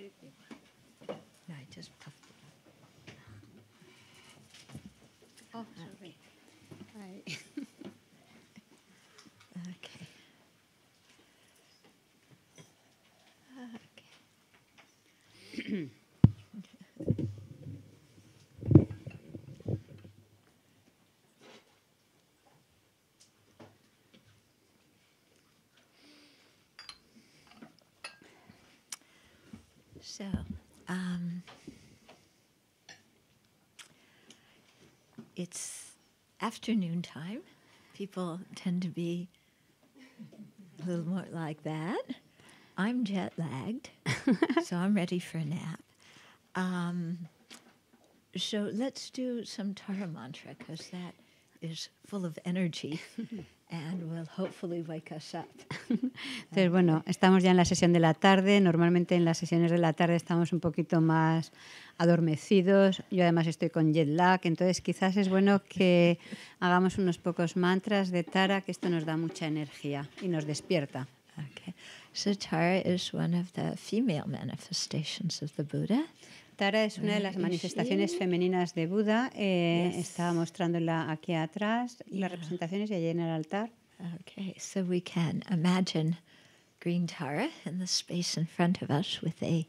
No, I just puffed it up. Oh, sorry. Hi. So, um, it's afternoon time. People tend to be a little more like that. I'm jet lagged, so I'm ready for a nap. Um, so let's do some Tara mantra because that is full of energy and will hopefully wake us up. Entonces, bueno, estamos ya en la sesión de la tarde. Normalmente en las sesiones de la tarde estamos un poquito más adormecidos. Yo además estoy con jet lag, entonces quizás es bueno que hagamos unos pocos mantras de Tara, que esto nos da mucha energía y nos despierta. Tara is one of the female manifestations of the Buddha. Tara es una de las manifestaciones femeninas de Buda. Eh, Estaba mostrándola aquí atrás, las representaciones y allí en el altar. Okay, so we can imagine green Tara in the space in front of us with a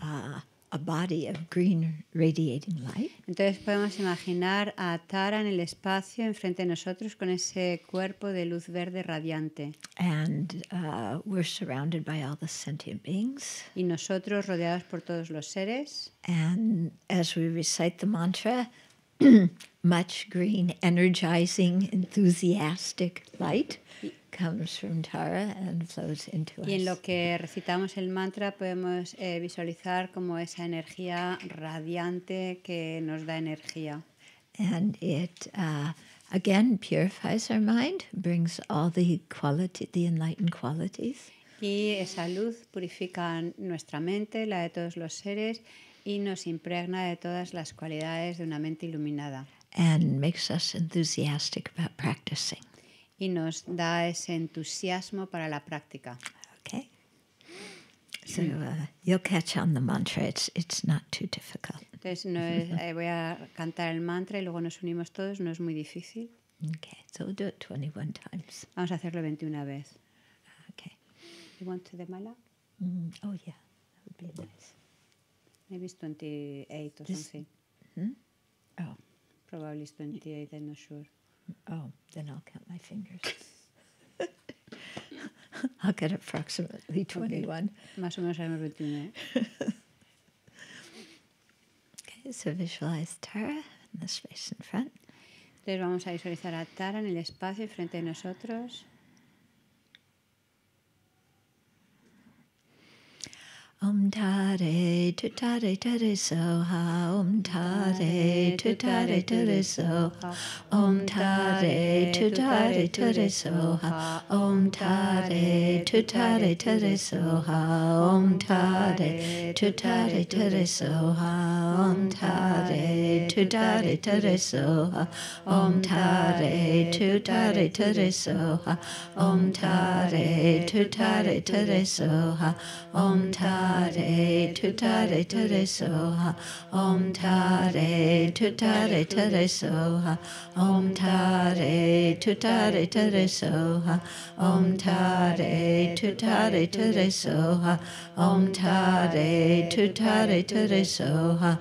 uh, a body of green radiating light. Entonces podemos imaginar a Tara en el espacio enfrente de nosotros con ese cuerpo de luz verde radiante. And uh, we're surrounded by all the sentient beings. Y nosotros rodeados por todos los seres. And as we recite the mantra. much green, energizing, enthusiastic light comes from Tara and flows into us. Y en lo que recitamos el mantra podemos eh, visualizar como esa energía radiante que nos da energía. And it uh, again purifies our mind, brings all the quality, the enlightened qualities. Y esa luz purifica nuestra mente, la de todos los seres, y nos impregna de todas las cualidades de una mente iluminada. and makes us enthusiastic about practicing. Y nos da ese entusiasmo para la práctica. Okay. So uh, you'll catch on the mantra. It's it's not too difficult. Entonces no es, eh, voy a cantar el mantra y luego nos unimos todos. No es muy difícil. Okay, so we'll do it 21 times. Vamos a hacerlo 21 veces. Okay. You want to the mala? Mm, oh yeah, that would be nice. Maybe it's 28 or this, something. Hmm? Oh. Probably twenty-eight. I'm not sure. Oh, then I'll count my fingers. I'll get approximately twenty-one. Más o menos ¿eh? Okay, so visualize Tara in the space in front. Entonces vamos a visualizar a Tara en el espacio frente a nosotros. Om Tare Tu Tare Tare Soha Om Tare Tu Tare Tare Soha Om Tare Tu Tare Tare Soha Om Tare Tu Tare Tare Soha Om Tare Tu Tare Tare Soha Om Tare Tu Tare Tare Soha Om Tare Tu Tare Tare Soha Om Tare Tu Tare Tare Soha Om Tare tare tu tare tare soha om tare tu tare tare soha om tare tu tare tare soha om tare tu tare tare soha om tare tu tare tare soha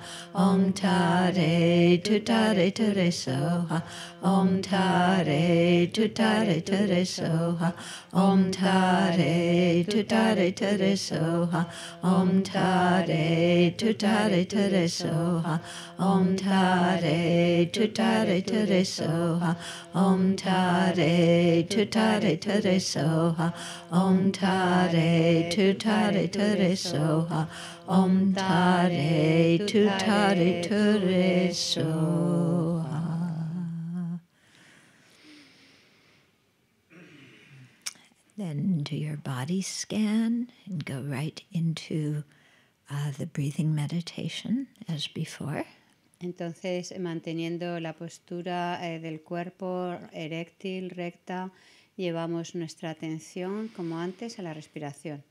om tare tu tare tare soha Om Tare Tu Tare Ture Soha Om Tare Tu Tare Ture Soha Om Tare Tu Tare Ture Soha Om Tare Tu Tare Ture Soha Om Tare Tu Tare Ture Soha Om Tare Tu Tare Ture Soha Om Tare Tu Tare Ture Soha Then do your body scan and go right into uh, the breathing meditation as before. Entonces, manteniendo la postura eh, del cuerpo eréctil, recta, llevamos nuestra atención, como antes, a la respiración.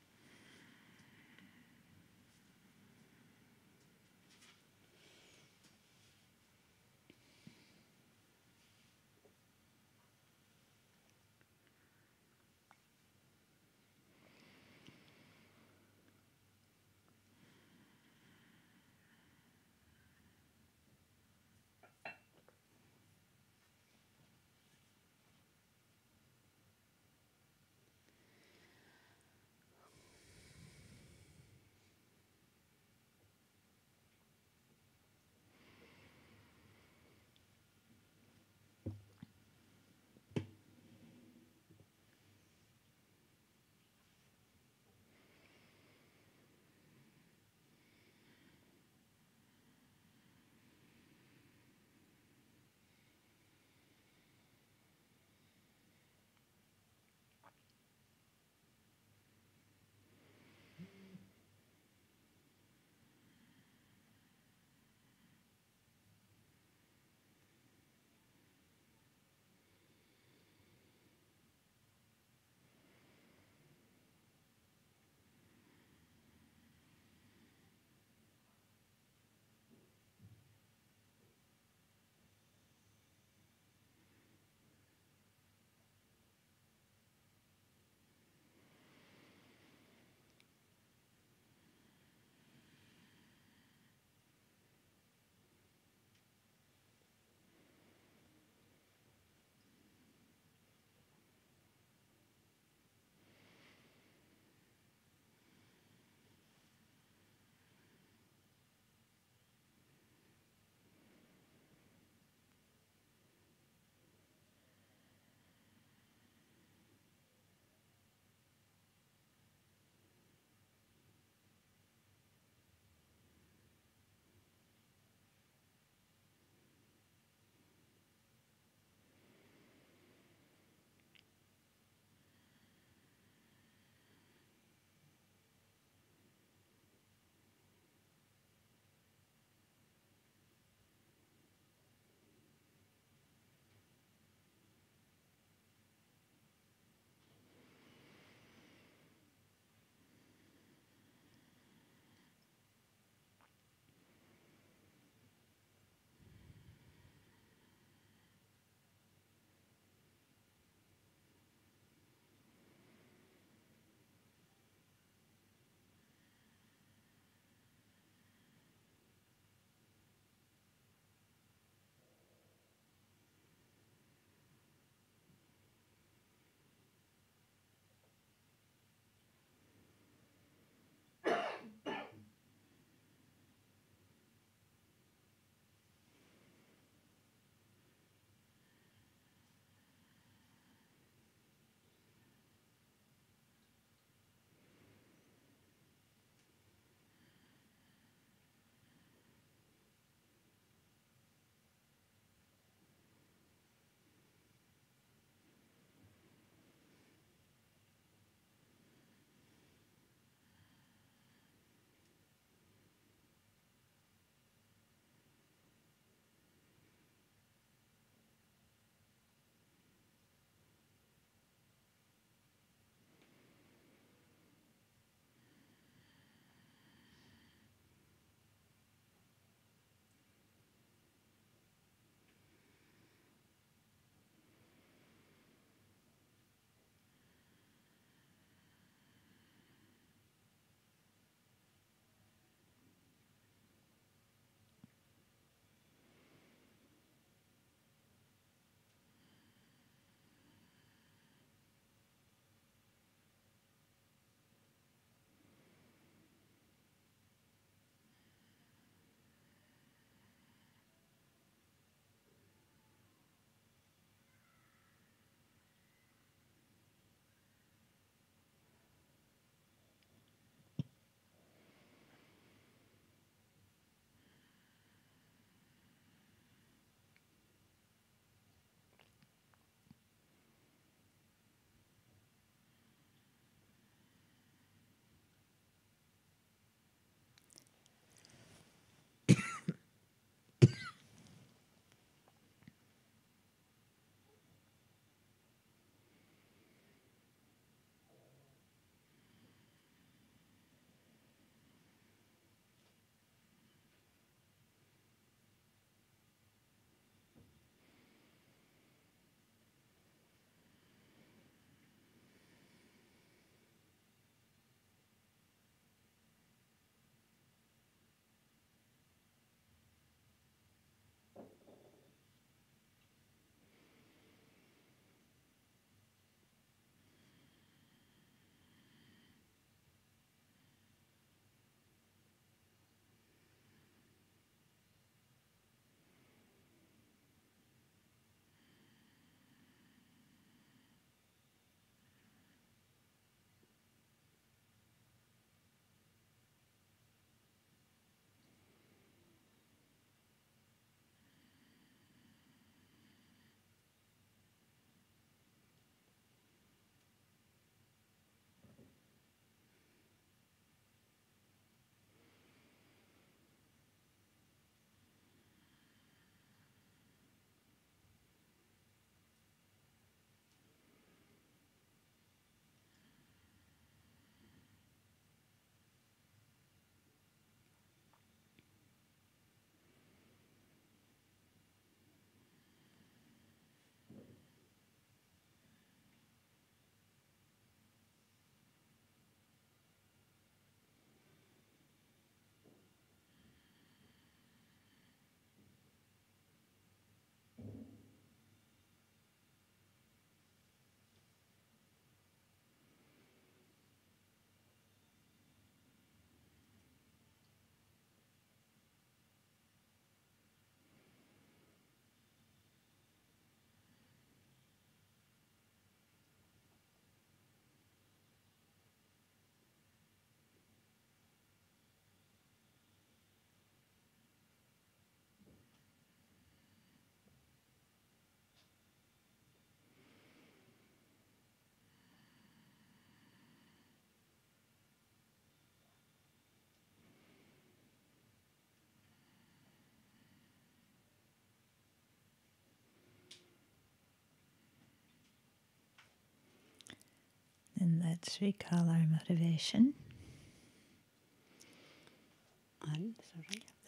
And let's recall our motivation.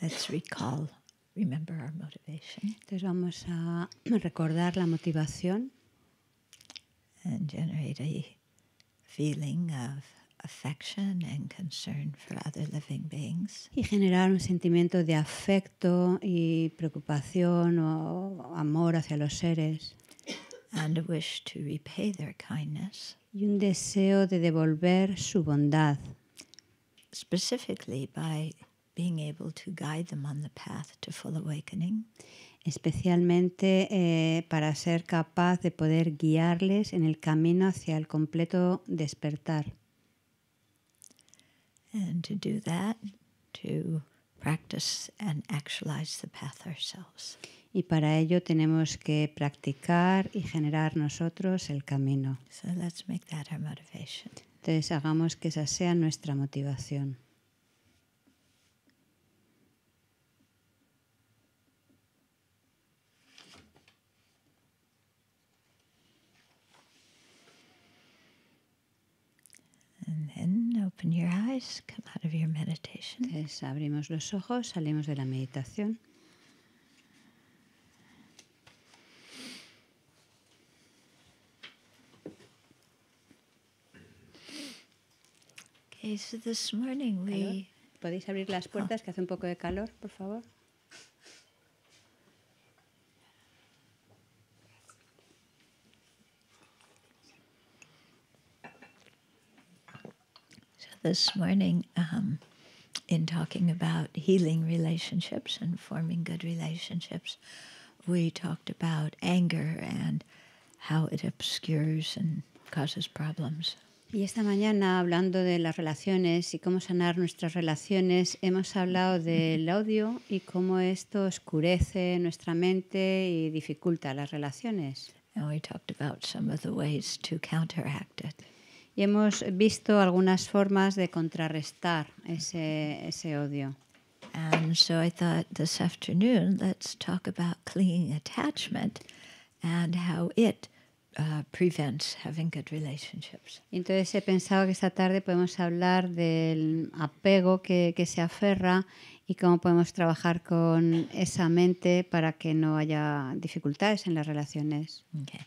Let's recall, remember our motivation. Entonces vamos a recordar la motivación. And generate a feeling of affection and concern for other living beings. Y generar un sentimiento de afecto y preocupación o amor hacia los seres. and a wish to repay their kindness. Y un deseo de devolver su bondad. Specifically by being able to guide them on the path to full awakening. Especialmente eh, para ser capaz de poder guiarles en el camino hacia el completo despertar. And to do that, to practice and actualize the path ourselves. y para ello tenemos que practicar y generar nosotros el camino. Entonces hagamos que esa sea nuestra motivación. Entonces abrimos los ojos, salimos de la meditación. It's this morning we... ¿Podéis abrir las ah. puertas oh. que hace un poco de calor, por favor? So this morning, um, in talking about healing relationships and forming good relationships, we talked about anger and how it obscures and causes problems. Y esta mañana, hablando de las relaciones y cómo sanar nuestras relaciones, hemos hablado del odio y cómo esto oscurece nuestra mente y dificulta las relaciones. Y hemos visto algunas formas de contrarrestar ese, ese odio. And so this afternoon, let's talk about clinging attachment and how it Uh, Entonces he pensado que esta tarde podemos hablar del apego que, que, se aferra y cómo podemos trabajar con esa mente para que no haya dificultades en las relaciones. Okay.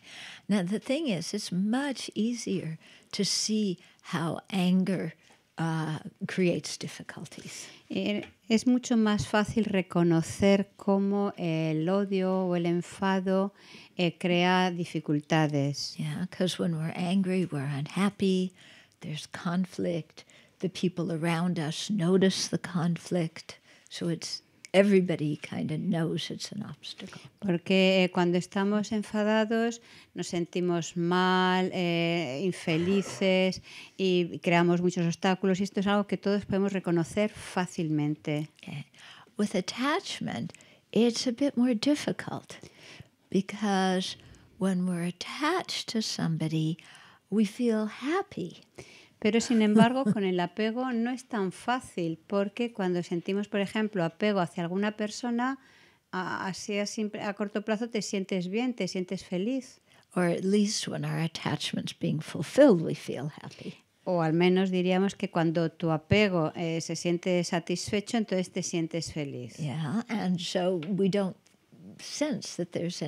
Now the thing is, it's much easier to see how anger Uh, creates difficulties. Er, es mucho más fácil reconocer cómo el odio o el enfado eh, crea dificultades. Yeah, because when we're angry, we're unhappy, there's conflict, the people around us notice the conflict, so it's everybody kind of knows it's an obstacle. Porque eh, cuando estamos enfadados nos sentimos mal, eh, infelices y creamos muchos obstáculos y esto es algo que todos podemos reconocer fácilmente. Okay. Eh, with attachment, it's a bit more difficult because when we're attached to somebody, we feel happy. Pero sin embargo, con el apego no es tan fácil, porque cuando sentimos, por ejemplo, apego hacia alguna persona, así a, corto plazo te sientes bien, te sientes feliz. O al menos diríamos que cuando tu apego eh, se siente satisfecho, entonces te sientes feliz. and so we don't sense that there's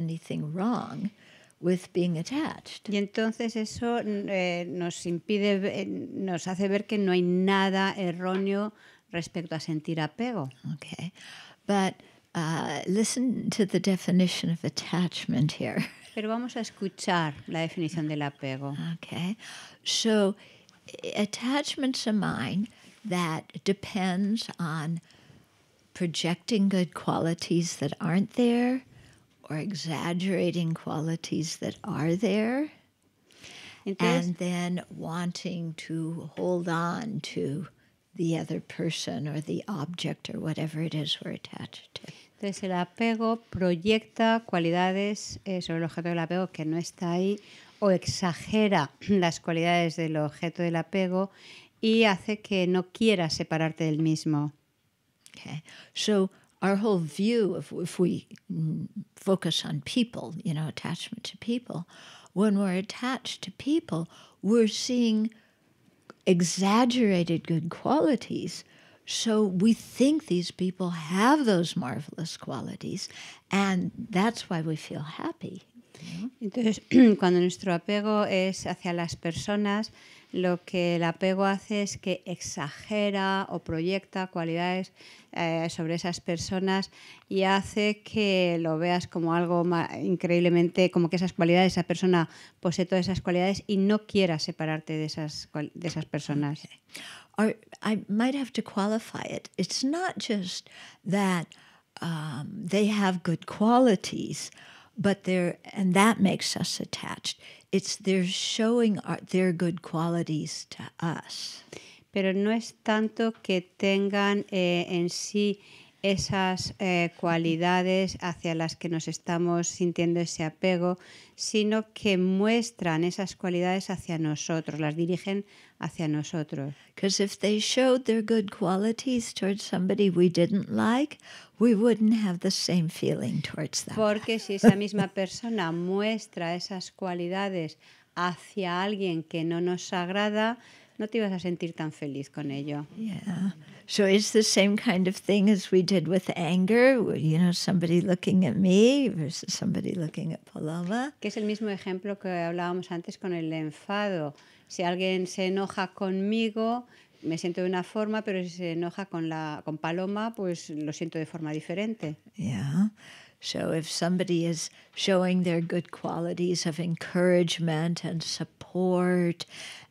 wrong. With being attached. Y entonces eso mm, eh, nos impide, eh, nos hace ver que no hay nada erróneo respecto a sentir apego. Okay, but uh, listen to the definition of attachment here. Pero vamos a escuchar la definición del apego. Okay, so eh, attachments are mind that depends on projecting good qualities that aren't there. or exaggerating qualities that are there and then wanting to hold on to the other person or the object or whatever it is we're attached to. Entonces el apego proyecta cualidades eh, sobre el objeto del apego que no está ahí o exagera las cualidades del objeto del apego y hace que no quieras separarte del mismo. So our whole view of if we focus on people, you know, attachment to people, when we're attached to people, we're seeing exaggerated good qualities. So we think these people have those marvelous qualities, and that's why we feel happy. Entonces, cuando nuestro apego es hacia las personas, lo que el apego hace es que exagera o proyecta cualidades eh, sobre esas personas y hace que lo veas como algo increíblemente, como que esas cualidades, esa persona posee todas esas cualidades y no quieras separarte de esas, de esas personas. I might have to qualify it. It's not just that um, they have good qualities. but they're and that makes us attached it's they're showing our, their good qualities to us pero no es tanto que tengan eh, en sí esas eh, cualidades hacia las que nos estamos sintiendo ese apego, sino que muestran esas cualidades hacia nosotros, las dirigen hacia nosotros. Porque si esa misma persona muestra esas cualidades hacia alguien que no nos agrada, no te ibas a sentir tan feliz con ello. So it's the same kind of thing as we did with anger, you know, somebody looking at me versus somebody looking at Paloma. Que es el mismo ejemplo que hablábamos antes con el enfado. Si alguien se enoja conmigo, me siento de una forma, pero si se enoja con la con Paloma, pues lo siento de forma diferente. Yeah. So if somebody is showing their good qualities of encouragement and support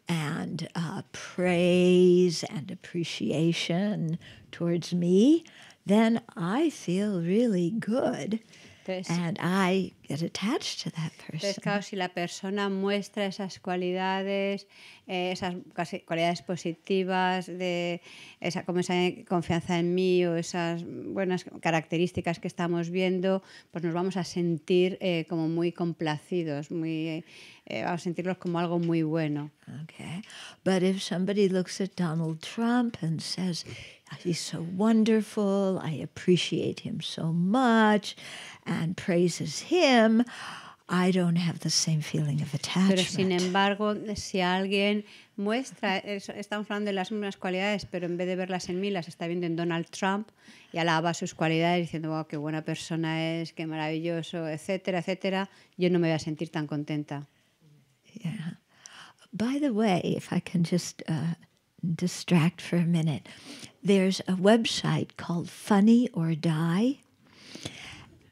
and uh, praise and appreciation towards me, then I feel really good Entonces, And I get attached to that si la persona muestra esas cualidades, eh, esas cualidades positivas, de esa, como esa confianza en mí o esas buenas características que estamos viendo, pues nos vamos a sentir eh, como muy complacidos, muy, eh, vamos a sentirlos como algo muy bueno. Okay. But if somebody looks Donald Trump and says, He's so wonderful. I appreciate him so much and praises him. I don't have the same feeling of attachment. Pero sin embargo, si alguien muestra, estamos hablando de las mismas cualidades, pero en vez de verlas en mí, las está viendo en Donald Trump y alaba sus cualidades diciendo, wow, qué buena persona es, qué maravilloso, etcétera, etcétera, yo no me voy a sentir tan contenta. Yeah. By the way, if I can just uh, distract for a minute, there's a website called Funny or Die,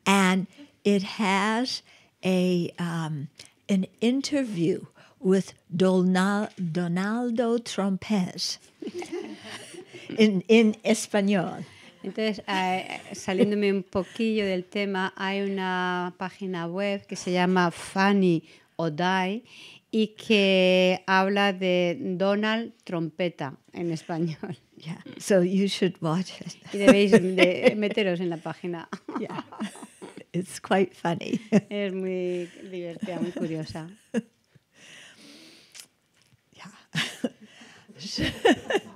and it has a um, an interview with Donal, Donaldo Trompez in, in español. Entonces, eh, saliéndome un poquillo del tema, hay una página web que se llama Funny or Die y que habla de Donald Trompeta en español. Yeah. So you should watch it. Y debéis de meteros en la página. yeah. It's quite funny. es muy divertida, muy curiosa. Yeah.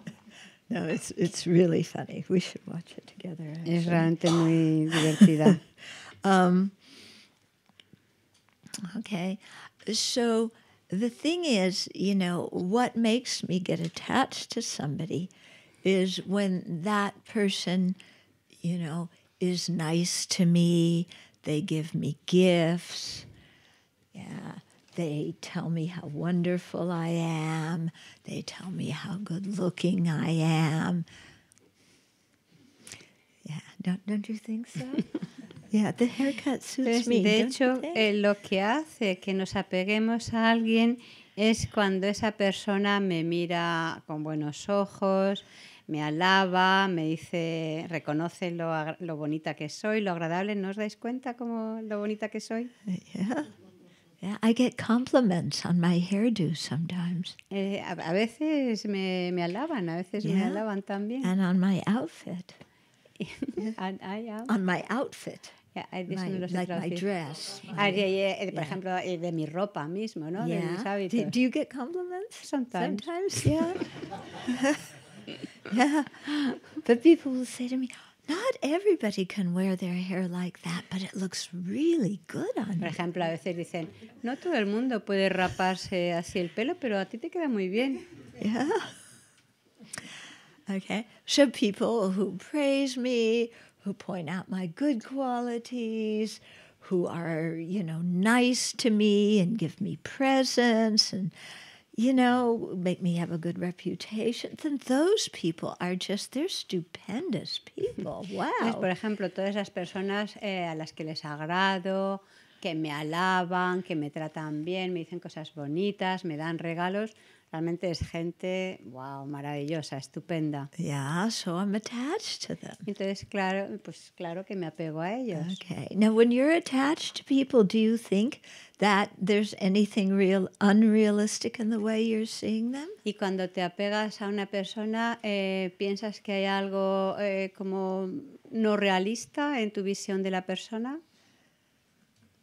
no, it's it's really funny. We should watch it together. Actually. Es realmente muy divertida. um, okay. So the thing is, you know, what makes me get attached to somebody is when that person, you know, is nice to me, they give me gifts. Yeah. They tell me how wonderful I am. They tell me how good looking I am. Yeah, don't, don't you think so? yeah, the haircut suits me, de hecho, eh, lo que hace que nos apeguemos a alguien es cuando esa persona me mira con buenos ojos, me alaba, me dice, reconoce lo, bonita que soy, lo agradable. ¿No os dais cuenta como lo bonita que soy? Yeah. I get compliments on my hairdo sometimes. Eh, a, veces me, me, alaban, a veces me alaban también. And on my outfit. and I am. On my outfit. Yeah, my, like my dress. Ah, eh, por ejemplo, eh, de mi ropa mismo, ¿no? De mis hábitos. Do, do, you get compliments? Sometimes. Sometimes, yeah. yeah. But people will say to me, not everybody can wear their hair like that, but it looks really good on Por ejemplo, a veces dicen, no todo el mundo puede raparse así el pelo, pero a ti te queda muy bien. Yeah. Okay. So people who praise me, who point out my good qualities, who are, you know, nice to me and give me presents and you know, make me have a good reputation, those people are just, stupendous people. Wow. por ejemplo, todas esas personas eh, a las que les agrado, que me alaban, que me tratan bien, me dicen cosas bonitas, me dan regalos, realmente es gente, wow, maravillosa, estupenda. Yeah, so I'm attached to them. Entonces, claro, pues claro que me apego a ellos. Okay. Now, when you're attached to people, do you think that there's anything real unrealistic in the way you're seeing them? Y cuando te apegas a una persona, eh, piensas que hay algo eh, como no realista en tu visión de la persona,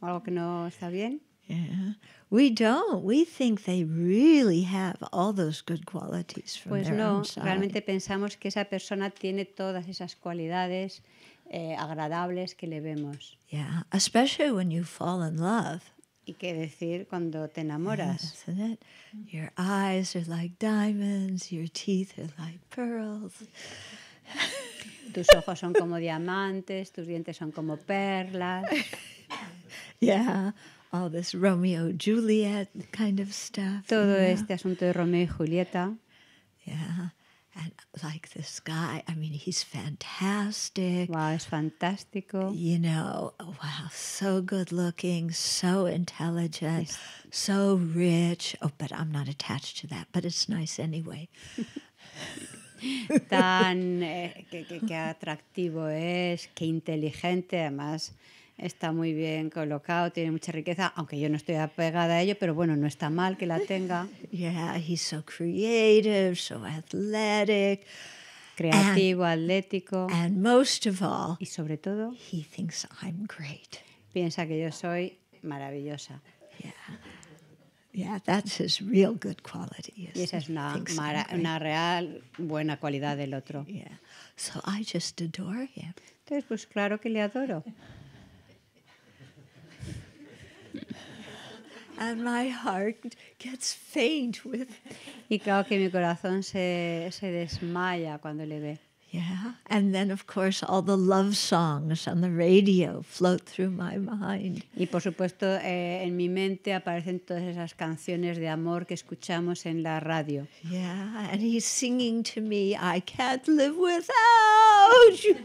algo que no está bien. Yeah. We don't. We think they really have all those good qualities from pues their no, own side. realmente pensamos que esa persona tiene todas esas cualidades eh, agradables que le vemos. Yeah, especially when you fall in love. Y qué decir cuando te enamoras. isn't it? Your eyes are like diamonds, your teeth are like pearls. Tus ojos son como diamantes, tus dientes son como perlas. yeah. all this Romeo Juliet kind of stuff. Todo you know? este asunto de Romeo y Julieta. Yeah. And like this guy, I mean, he's fantastic. Wow, es fantástico. You know, wow, so good looking, so intelligent, yes. so rich. Oh, but I'm not attached to that, but it's nice anyway. Tan eh, que, que, que atractivo es, que inteligente, además. Está muy bien colocado, tiene mucha riqueza, aunque yo no estoy apegada a ello, pero bueno, no está mal que la tenga. Yeah, he's so creative, so athletic. Creativo, atlético. And most of all, y sobre todo, he thinks I'm great. Piensa que yo soy maravillosa. Yeah. that's his real good quality. Y esa es una, una real buena cualidad del otro. So I just adore him. Entonces, pues claro que le adoro. And my heart gets faint with y claro que mi corazón se, se desmaya cuando le ve. Yeah, and then of course all the love songs on the radio float through my mind. Y por supuesto eh, en mi mente aparecen todas esas canciones de amor que escuchamos en la radio. Yeah, and he's singing to me, I can't live without you.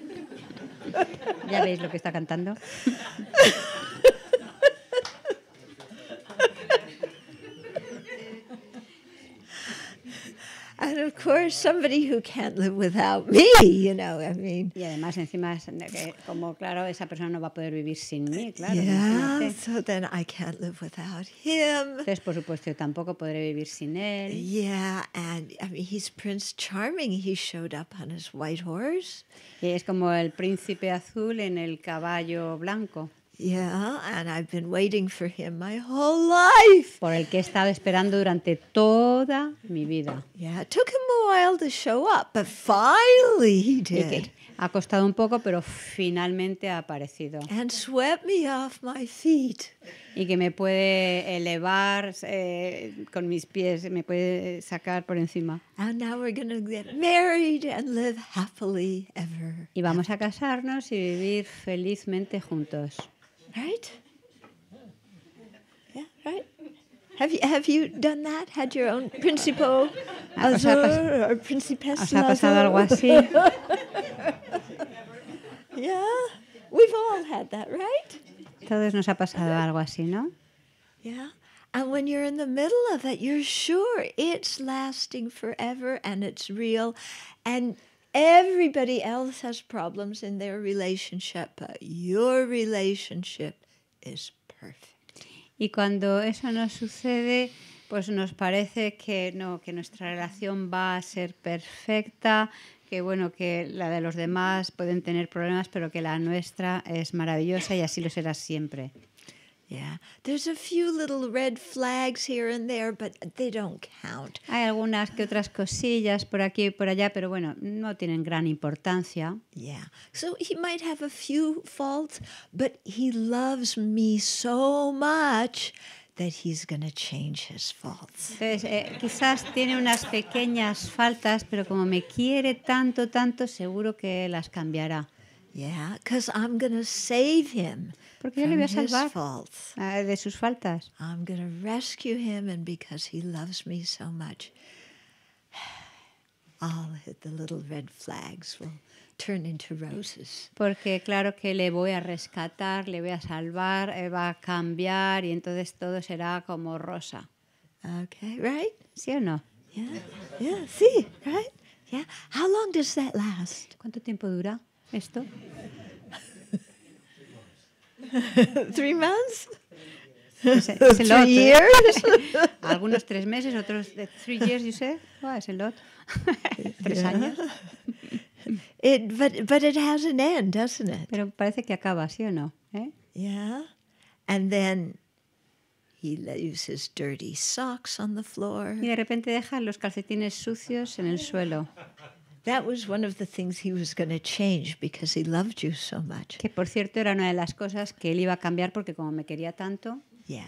¿Ya veis lo que está cantando? And of course, somebody who can't live without me, you know, I mean. Y además, encima, como claro, esa persona no va a poder vivir sin mí, eh, claro. Yeah, so then I can't live without him. Entonces, por supuesto, yo tampoco podré vivir sin él. Yeah, and I mean, he's Prince Charming. He showed up on his white horse. Y es como el príncipe azul en el caballo blanco. Por el que he estado esperando durante toda mi vida. Ha costado un poco, pero finalmente ha aparecido. And swept me off my feet. Y que me puede elevar eh, con mis pies, me puede sacar por encima. And now we're get married and live happily ever. Y vamos a casarnos y vivir felizmente juntos. Right? Yeah, right? Have you, have you done that? ¿Had your own principal azur, or principessa? ¿Os pasado algo así? yeah, we've all had that, right? Todos nos ha pasado algo así, ¿no? Yeah. And when you're in the middle of it, you're sure it's lasting forever and it's real. And Everybody else has problems in their relationship, but your relationship is perfect. Y cuando eso no sucede, pues nos parece que no, que nuestra relación va a ser perfecta, que bueno, que la de los demás pueden tener problemas, pero que la nuestra es maravillosa y así lo será siempre. Yeah. There's a few little red flags here and there, but they don't count. Hay algunas que otras cosillas por aquí por allá, pero bueno, no tienen gran importancia. Yeah. So he might have a few faults, but he loves me so much that he's going to change his faults. Entonces, eh, quizás tiene unas pequeñas faltas, pero como me quiere tanto, tanto, seguro que las cambiará. Yeah, because I'm going to save him. Porque yo le voy a salvar de sus faltas. I'm going to rescue him and because he loves me so much. All the little red flags will turn into roses. Porque claro que le voy a rescatar, le voy a salvar, eh, va a cambiar y entonces todo será como rosa. Okay, right? ¿Sí o no? Yeah. Yeah, sí, right? Yeah. How long does that last? ¿Cuánto tiempo dura? esto? Three months. Es, es lot, ¿eh? years. Algunos tres meses, otros three years, you say? Wow, es el lot. tres años. It, but, but it has an end, doesn't it? Pero parece que acaba, ¿sí o no? ¿Eh? Yeah. And then he leaves his dirty socks on the floor. Y de repente deja los calcetines sucios en el suelo. That was one of the things he was going to change because he loved you so much. Que por cierto era una de las cosas que él iba a cambiar porque como me quería tanto. Yeah,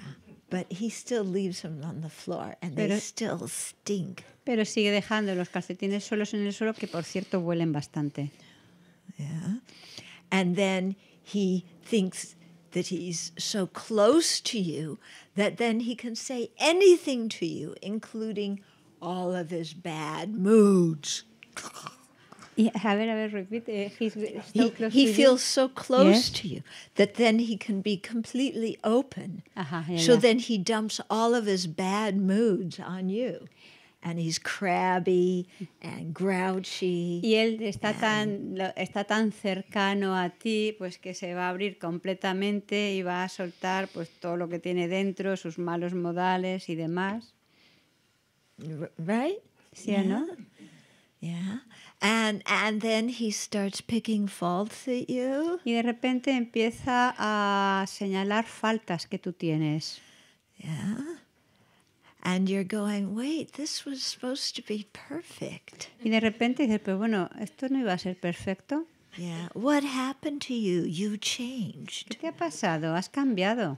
but he still leaves them on the floor and pero, they still stink. Pero sigue dejando los calcetines solos en el suelo que por cierto huelen bastante. Yeah. And then he thinks that he's so close to you that then he can say anything to you including all of his bad moods. Yeah, a ver, a ver, repite he, feels so close to you that then he can be completely open. so then he dumps all of his bad moods on you. And he's crabby and grouchy. Y él está tan, está tan cercano a ti, pues que se va a abrir completamente y va a soltar pues todo lo que tiene dentro, sus malos modales y demás. Right? Sí, o ¿no? Yeah. And, and then he starts picking faults at you. Y de repente empieza a señalar faltas que tú tienes. Yeah. And you're going, wait, this was supposed to be perfect. Y de repente dices, pero bueno, esto no iba a ser perfecto. Yeah. What happened to you? You changed. ¿Qué te ha pasado? Has cambiado.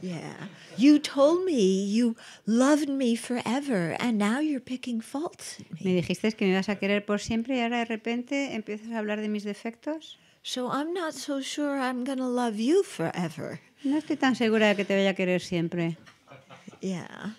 Yeah. You told me you loved me forever and now you're picking faults. Me. me dijiste que me ibas a querer por siempre y ahora de repente empiezas a hablar de mis defectos. So I'm not so sure I'm going to love you forever. No estoy tan segura de que te vaya a querer siempre. Yeah.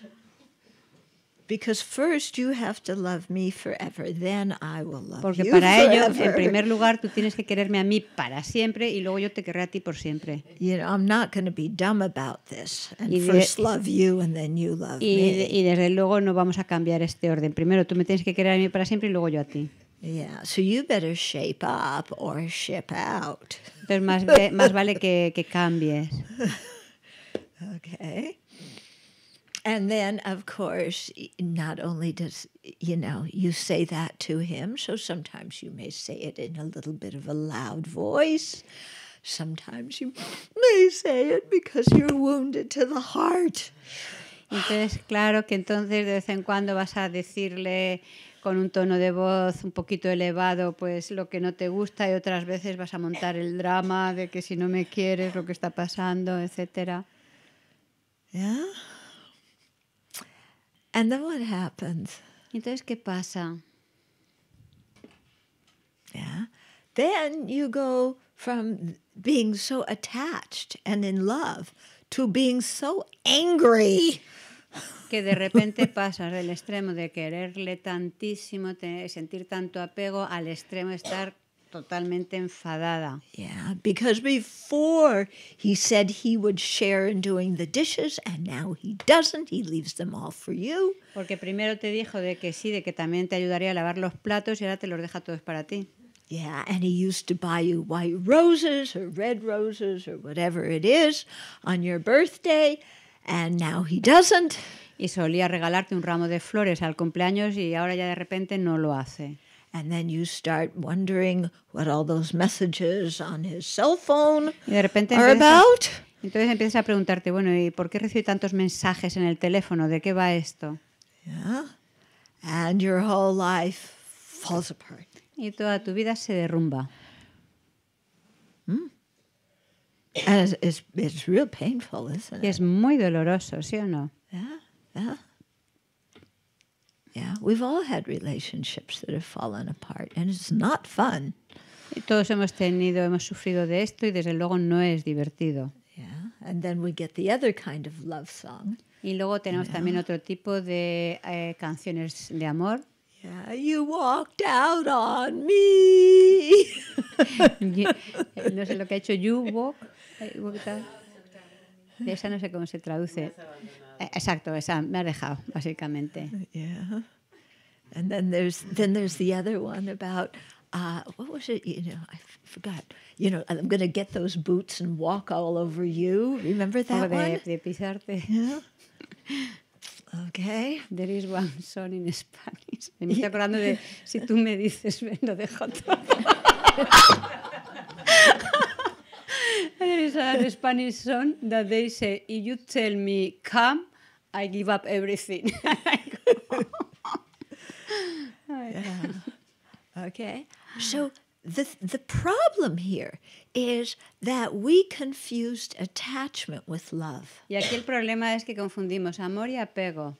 Because first you have to love me forever, then I will love Porque you para forever. ello, en primer lugar, tú tienes que quererme a mí para siempre y luego yo te querré a ti por siempre. You know, I'm not going to be dumb about this and de, first love you and then you love y, me. y desde luego no vamos a cambiar este orden. Primero tú me tienes que querer a mí para siempre y luego yo a ti. Yeah, so you better shape up or ship out. Entonces más, más vale que, que cambies. okay. And then, of course, not only does, you know, you say that to him, so sometimes you may say it in a little bit of a loud voice. Sometimes you may say it because you're wounded to the heart. Entonces, claro que entonces de vez en cuando vas a decirle con un tono de voz un poquito elevado, pues lo que no te gusta y otras veces vas a montar el drama de que si no me quieres, lo que está pasando, etcétera. Yeah. And then what happens? Entonces, ¿qué pasa? Yeah. Then you go from being so attached and in love to being so angry. que de repente pasas del extremo de quererle tantísimo, sentir tanto apego, al extremo de estar totalmente enfadada. Yeah, because before he said he would share in doing the dishes and now he doesn't. He leaves them all for you. Porque primero te dijo de que sí, de que también te ayudaría a lavar los platos y ahora te los deja todos para ti. Yeah, and he used to buy you white roses or red roses or whatever it is on your birthday and now he doesn't. Y solía regalarte un ramo de flores al cumpleaños y ahora ya de repente no lo hace. And then you start wondering what all those messages on his cell phone y de repente are about. Entonces empiezas a preguntarte, bueno, ¿y por qué recibe tantos mensajes en el teléfono? ¿De qué va esto? Yeah. And your whole life falls apart. Y toda tu vida se derrumba. Mm. And it's, it's, it's real painful, isn't it? Y es muy doloroso, ¿sí o no? Yeah, yeah. Yeah, we've all had relationships that have fallen apart, and it's not fun. Todos hemos tenido, hemos sufrido de esto, y desde luego no es divertido. Yeah, and then we get the other kind of love song. Y luego tenemos yeah. también otro tipo de eh, canciones de amor. Yeah, you walked out on me. Eh, no sé lo que ha hecho. You walk, eh, walked out. De esa no sé cómo se traduce. Eh, exacto, esa me ha dejado, básicamente. Yeah. And then there's, then there's the other one about Uh, what was it? You know, I forgot. You know, I'm going to get those boots and walk all over you. Remember that de, one? pisarte. Okay. There is one song in Spanish. Me estoy acordando de si tú me dices, lo dejo todo. there is a Spanish song that they say, if you tell me come, I give up everything. Oh. yeah. Okay. So the the problem here is that we confused attachment with love. Y aquí el problema es que confundimos amor y apego.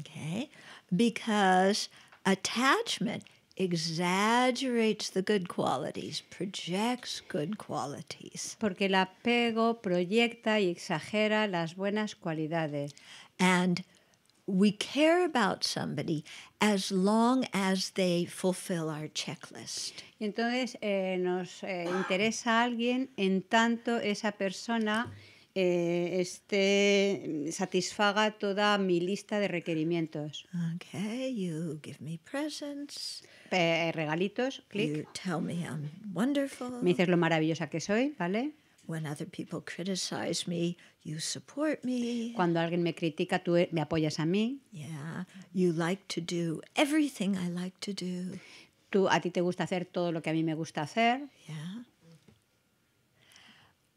Okay. Because attachment exaggerates the good qualities, projects good qualities. Porque el apego proyecta y exagera las buenas cualidades. And we care about somebody as long as they fulfill our checklist. Y entonces eh, nos eh, interesa a alguien en tanto esa persona eh, esté mm, satisfaga toda mi lista de requerimientos. Okay, you give me presents. Pe eh, regalitos, click. You tell me I'm wonderful. Me dices lo maravillosa que soy, ¿vale? When other people criticize me, you support me. Cuando alguien me critica, tú me apoyas a mí. Yeah, you like to do everything I like to do. Tú a ti te gusta hacer todo lo que a mí me gusta hacer. Yeah.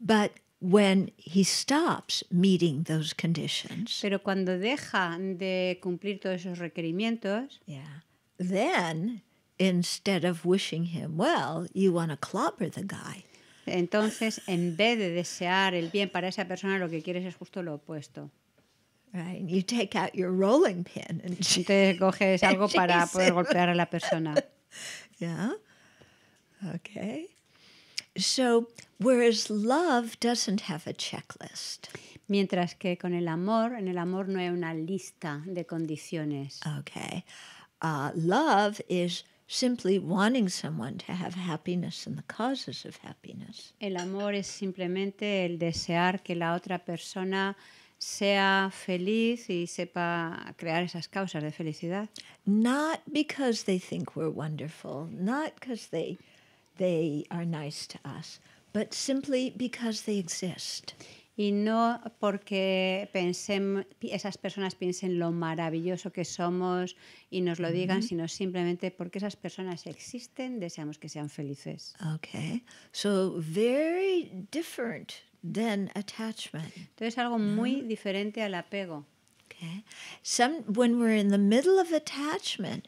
But when he stops meeting those conditions. Pero cuando deja de cumplir todos esos requerimientos. Yeah. Then instead of wishing him well, you want to clobber the guy. Entonces, en vez de desear el bien para esa persona, lo que quieres es justo lo opuesto. Right. You coges algo para poder golpear a la persona. Yeah. Okay. So, whereas love doesn't have a checklist. Mientras que con el amor, en el amor no hay una lista de condiciones. Okay. Uh, love is simply wanting someone to have happiness and the causes of happiness. El amor es simplemente el desear que la otra persona sea feliz y sepa crear esas causas de felicidad. Not because they think we're wonderful, not because they they are nice to us, but simply because they exist. y no porque pensen, esas personas piensen lo maravilloso que somos y nos lo digan, sino simplemente porque esas personas existen, deseamos que sean felices. So very different than attachment. Entonces algo muy diferente al apego. Okay. Some when we're in the middle of attachment,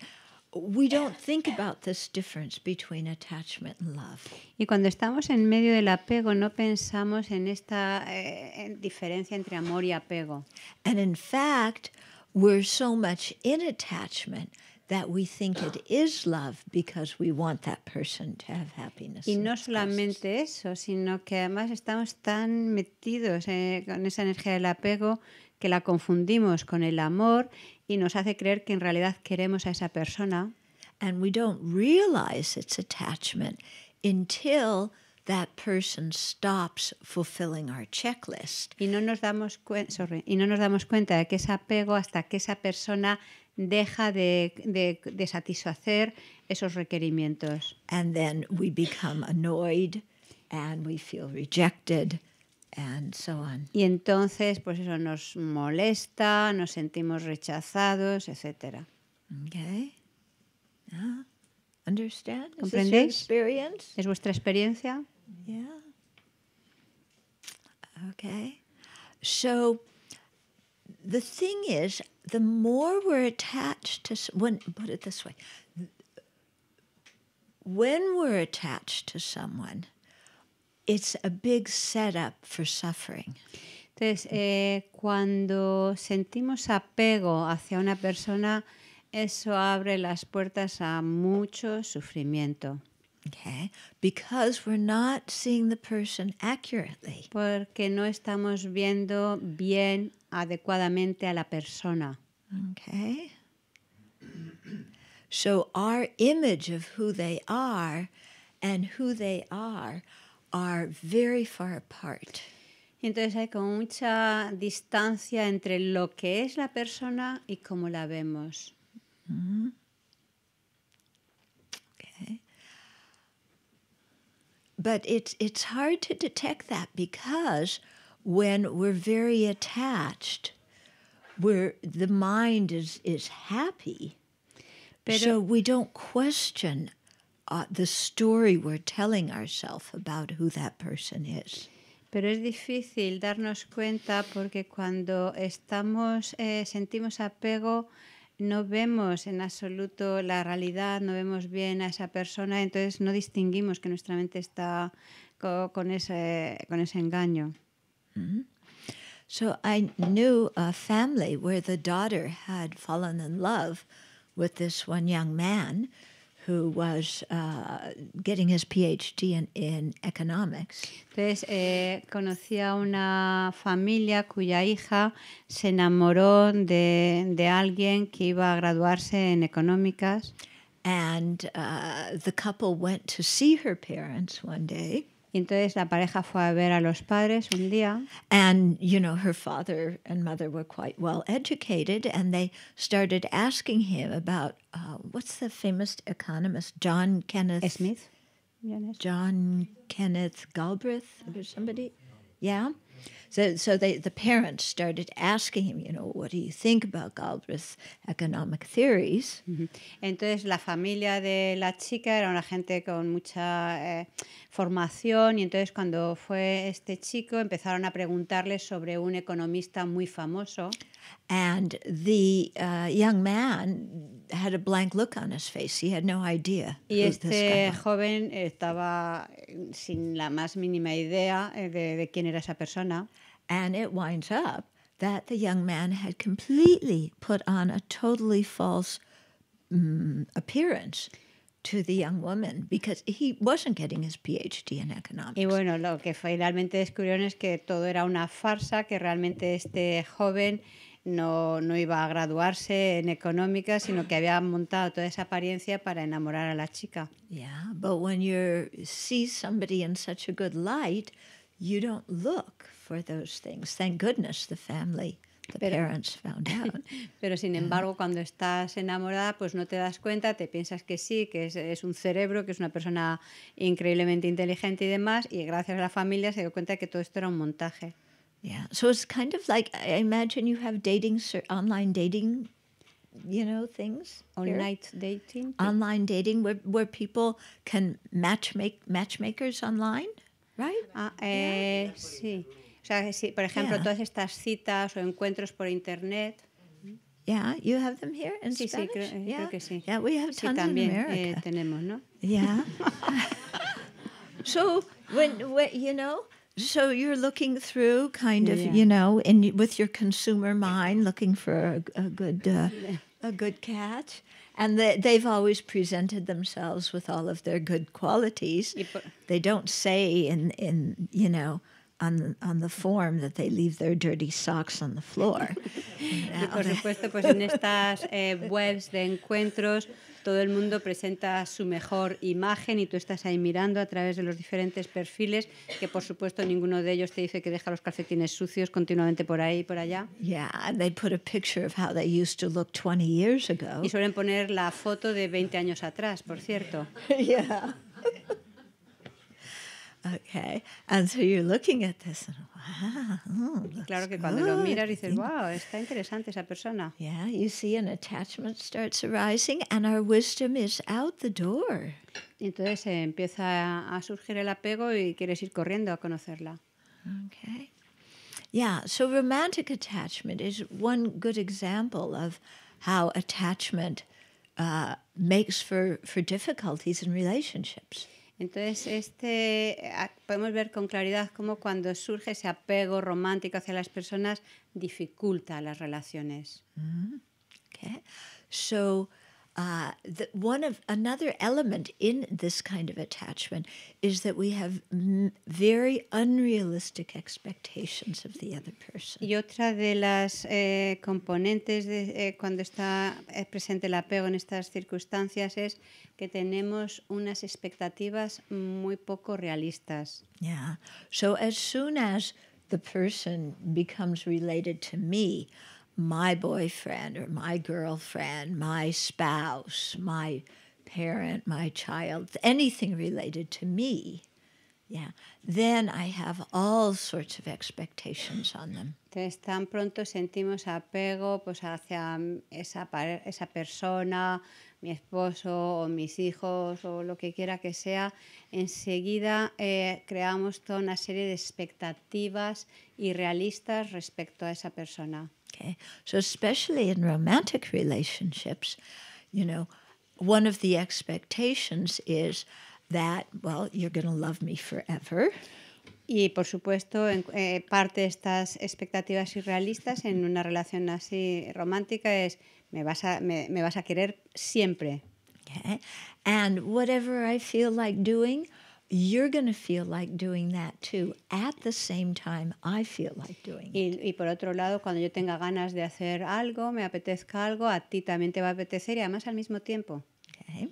We don't think about this difference between attachment and love. Y cuando estamos en medio del apego, no pensamos en esta eh, diferencia entre amor y apego. And in fact, we're so much in attachment that we think it is love because we want that person to have happiness. Y no solamente eso, sino que además estamos tan metidos eh, con esa energía del apego que la confundimos con el amor y nos hace creer que en realidad queremos a esa persona. And we don't realize it's attachment until that person stops fulfilling our checklist. Y no nos damos sorry, y no nos damos cuenta de que ese apego hasta que esa persona deja de, de, de satisfacer esos requerimientos. And then we become annoyed and we feel rejected. And so on. Y entonces, pues eso nos molesta, nos sentimos rechazados, etc. Okay. Ah, understand? ¿Comprendéis? ¿Es vuestra experiencia? Yeah. Okay. So the thing is, the more we're attached to when put it this way, when we're attached to someone, it's a big setup for suffering. Entonces, eh, cuando sentimos apego hacia una persona, eso abre las puertas a mucho sufrimiento. Okay. Because we're not seeing the person accurately. Porque no estamos viendo bien adecuadamente a la persona. Okay. So our image of who they are and who they are are very far apart. Entonces hay como mucha distancia entre lo que es la persona y cómo la vemos. Mm -hmm. But it's it's hard to detect that because when we're very attached, where the mind is is happy, Pero, so we don't question uh, the story we're telling ourselves about who that person is. Pero es difícil darnos cuenta porque cuando estamos eh, sentimos apego no vemos en absoluto la realidad, no vemos bien a esa persona, entonces no distinguimos que nuestra mente está co con ese con ese engaño. Mm -hmm. So I knew a family where the daughter had fallen in love with this one young man who was uh, getting his PhD in, in economics. Entonces eh, conocía una familia cuya hija se enamoró de, de alguien que iba a graduarse en económicas. And uh, the couple went to see her parents one day entonces la pareja fue a ver a los padres un día. And you know, her father and mother were quite well educated, and they started asking him about uh, what's the famous economist John Kenneth Smith, John Kenneth Galbraith or somebody, yeah. Entonces la familia de la chica era una gente con mucha eh, formación y entonces cuando fue este chico empezaron a preguntarle sobre un economista muy famoso. And the uh, young man had a blank look on his face. He had no idea. Y este joven estaba sin la más mínima idea eh, de quién era esa persona. And it winds up that the young man had completely put on a totally false um, appearance to the young woman because he wasn't getting his PhD in economics. Y bueno, lo que finalmente descubrieron es que todo era una farsa, que realmente este joven no, no iba a graduarse en económica, sino que había montado toda esa apariencia para enamorar a la chica. Yeah, but when you see somebody in such a good light, you don't look for those things. Thank goodness the family The pero, parents found out. pero sin embargo, cuando estás enamorada, pues no te das cuenta, te piensas que sí, que es, es, un cerebro, que es una persona increíblemente inteligente y demás, y gracias a la familia se dio cuenta que todo esto era un montaje. Yeah, so it's kind of like I imagine you have dating online dating, you know, things. Online dating. Online dating, where where people can match make matchmakers online, right? Ah, eh, yeah. sí. O sea, si, por ejemplo, yeah. todas estas citas o encuentros por internet. Mm-hmm. Yeah, you have them here in sí, Spanish? Sí, eh, creo, yeah. creo que sí. Yeah, we have tons sí, también in eh, America. Eh, tenemos, ¿no? Yeah. so when, when you know, so you're looking through kind of, yeah. you know, in with your consumer mind looking for a, a good uh, a good catch and they, they've always presented themselves with all of their good qualities. They don't say in in, you know, on, on form that they leave socks on y uh, por supuesto, pues en estas eh, webs de encuentros todo el mundo presenta su mejor imagen y tú estás ahí mirando a través de los diferentes perfiles que por supuesto ninguno de ellos te dice que deja los calcetines sucios continuamente por ahí y por allá. Y suelen poner la foto de 20 años atrás, por cierto. yeah. Okay. And so you're looking at this and wow. Oh, claro que cuando good. lo miras dices, wow, está interesante esa persona. Yeah, you see an attachment starts arising and our wisdom is out the door. entonces eh, empieza a surgir el apego y quieres ir corriendo a conocerla. Okay. Yeah, so romantic attachment is one good example of how attachment uh, makes for, for difficulties in relationships. Entonces, este, eh, podemos ver con claridad cómo cuando surge ese apego romántico hacia las personas dificulta las relaciones. Mm, uh, the, one of another element in this kind of attachment is that we have m- very unrealistic expectations of the other person. Y otra de las eh, componentes de, eh, cuando está eh, presente el apego en estas circunstancias es que tenemos unas expectativas muy poco realistas. Yeah. So as soon as the person becomes related to me my boyfriend or my girlfriend, my spouse, my parent, my child, anything related to me, yeah, then I have all sorts of expectations on them. Entonces, tan pronto sentimos apego pues, hacia mm, esa, esa persona, mi esposo o mis hijos o lo que quiera que sea, enseguida eh, creamos toda una serie de expectativas irrealistas respecto a esa persona. Okay, so especially in romantic relationships, you know, one of the expectations is that, well, you're going to love me forever. Y por supuesto, en, eh, parte de estas expectativas irrealistas en una relación así romántica es me vas a, me, me vas a querer siempre. Okay. And whatever I feel like doing, you're going to feel like doing that too at the same time I feel like doing it. Y, y, por otro lado, cuando yo tenga ganas de hacer algo, me apetezca algo, a ti también te va a apetecer y además al mismo tiempo. Okay.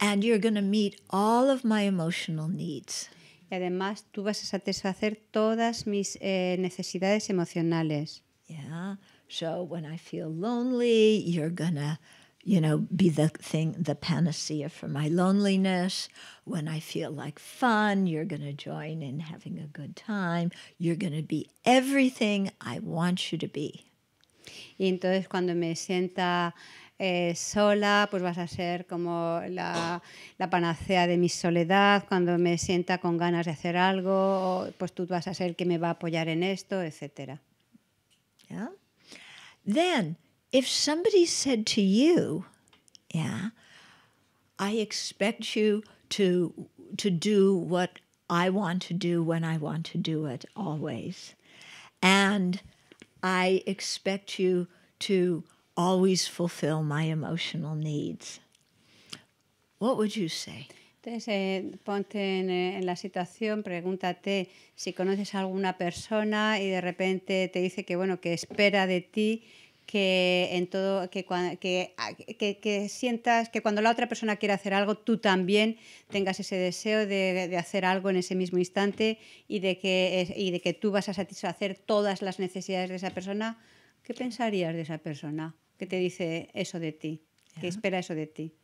And you're going to meet all of my emotional needs. Y además tú vas a satisfacer todas mis eh, necesidades emocionales. Yeah. So when I feel lonely, you're going to you know, be the thing, the panacea for my loneliness. When I feel like fun, you're going to join in having a good time. You're going to be everything I want you to be. Y entonces cuando me sienta eh, sola, pues vas a ser como la, la, panacea de mi soledad. Cuando me sienta con ganas de hacer algo, pues tú vas a ser el que me va a apoyar en esto, etc. Yeah. Then if somebody said to you, yeah, I expect you to to do what I want to do when I want to do it always. And I expect you to always fulfill my emotional needs. What would you say? Entonces, eh, ponte en, eh, en, la situación, pregúntate si conoces a alguna persona y de repente te dice que, bueno, que espera de ti que en todo que, ah, que, que, sientas que cuando la otra persona quiere hacer algo tú también tengas ese deseo de, de hacer algo en ese mismo instante y de que y de que tú vas a satisfacer todas las necesidades de esa persona qué pensarías de esa persona que te dice eso de ti que espera eso de ti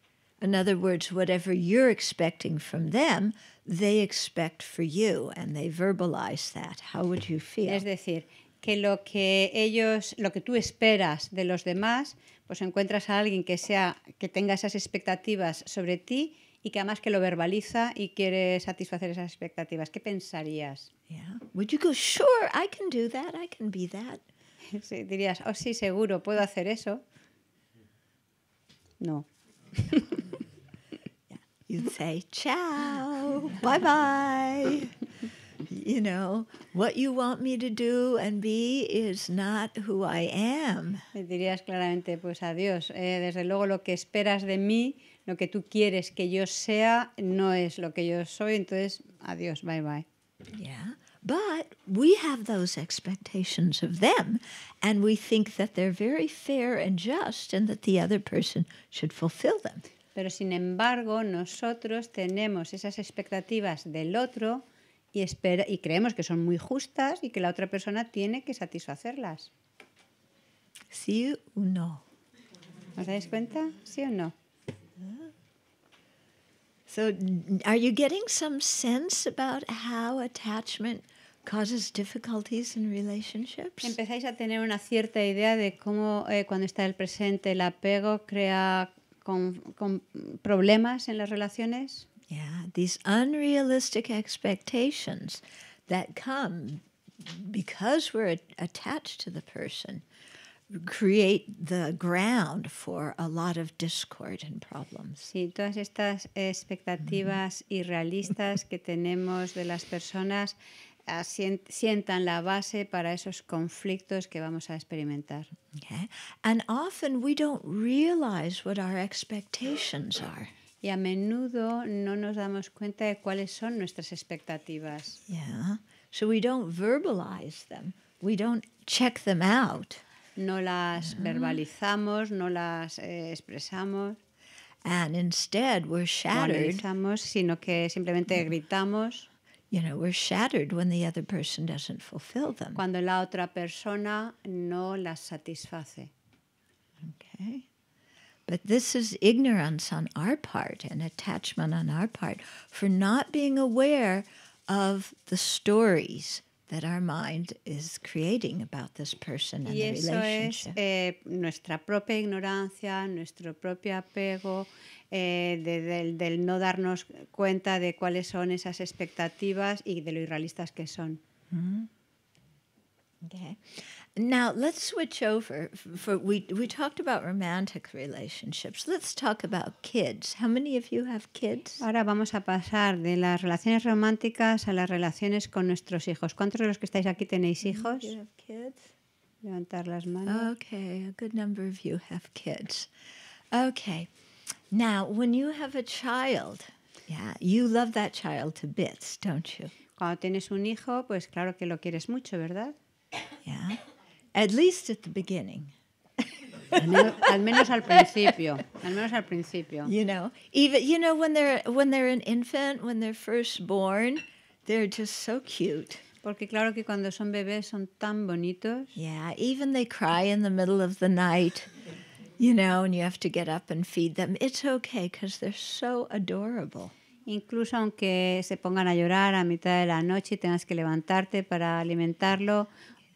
En other words, whatever you're expecting from them, they expect for you, and they verbalize that. How would you feel? Es decir, que lo que ellos, lo que tú esperas de los demás, pues encuentras a alguien que sea, que tenga esas expectativas sobre ti y que además que lo verbaliza y quiere satisfacer esas expectativas. ¿Qué pensarías? Yeah. Would you go, sure, I can do that, I can be that? dirías, oh sí, seguro, puedo hacer eso. No. yeah. say, chao, bye bye. you know, what you want me to do and be is not who I am. Dirías claramente, pues adiós. Eh, desde luego, lo que esperas de mí, lo que tú quieres que yo sea, no es lo que yo soy. Entonces, adiós, bye bye. Yeah. But we have those expectations of them, and we think that they're very fair and just, and that the other person should fulfill them. Pero sin embargo, nosotros tenemos esas expectativas del otro. y, espera, y creemos que son muy justas y que la otra persona tiene que satisfacerlas. ¿Sí o no? ¿Os dais cuenta? ¿Sí o no? Empezáis a tener una cierta idea de cómo eh, cuando está el presente el apego crea con problemas en las relaciones. Yeah, these unrealistic expectations that come because we're attached to the person create the ground for a lot of discord and problems. Sí, todas estas expectativas mm -hmm. irrealistas que tenemos de las personas ah, sientan la base para esos conflictos que vamos a experimentar. Okay. And often we don't realize what our expectations are. y a menudo no nos damos cuenta de cuáles son nuestras expectativas. Yeah. So we don't verbalize them. We don't check them out. No las ah. verbalizamos, no las eh, expresamos. And instead we're shattered. No sino que simplemente mm. gritamos. You know, we're shattered when the other person doesn't fulfill them. Cuando la otra persona no las satisface. Okay. But this is ignorance on our part and attachment on our part for not being aware of the stories that our mind is creating about this person and y the eso es eh, nuestra propia ignorancia, nuestro propio apego, eh, de, del, del no darnos cuenta de cuáles son esas expectativas y de lo irrealistas que son. Mm -hmm. okay. Now let's switch over. For we we talked about romantic relationships. Let's talk about kids. How many of you have kids? Ahora vamos a pasar de las relaciones románticas a las relaciones con nuestros hijos. ¿Cuántos de los que estáis aquí tenéis mm-hmm. hijos? You have kids? Levantar las manos. Okay, a good number of you have kids. Okay, now when you have a child, yeah, you love that child to bits, don't you? Cuando tienes un hijo, pues claro que lo quieres mucho, ¿verdad? Yeah. At least at the beginning. al, menos, al, menos, al principio. Al menos al principio. You know, even you know when they're when they're an infant, when they're first born, they're just so cute. Porque claro que cuando son bebés son tan bonitos. Yeah, even they cry in the middle of the night. You know, and you have to get up and feed them. It's okay because they're so adorable. Incluso aunque se pongan a llorar a mitad de la noche y tengas que levantarte para alimentarlo,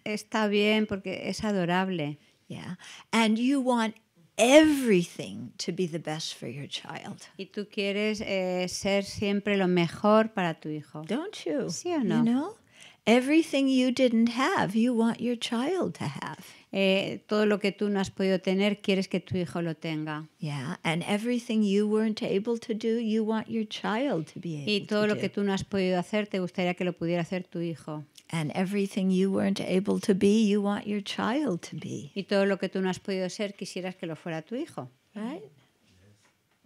está bien porque es adorable. Yeah. And you want everything to be the best for your child. Y tú quieres eh, ser siempre lo mejor para tu hijo. Don't you? Sí o no? You know? Everything you didn't have, you want your child to have. Eh, todo lo que tú no has podido tener, quieres que tu hijo lo tenga. Yeah, and everything you weren't able to do, you want your child to be able Y todo lo que tú no has podido hacer, te gustaría que lo pudiera hacer tu hijo. And everything you weren't able to be, you want your child to be. Y todo lo que tú no has podido ser, quisieras que lo fuera tu hijo. Right?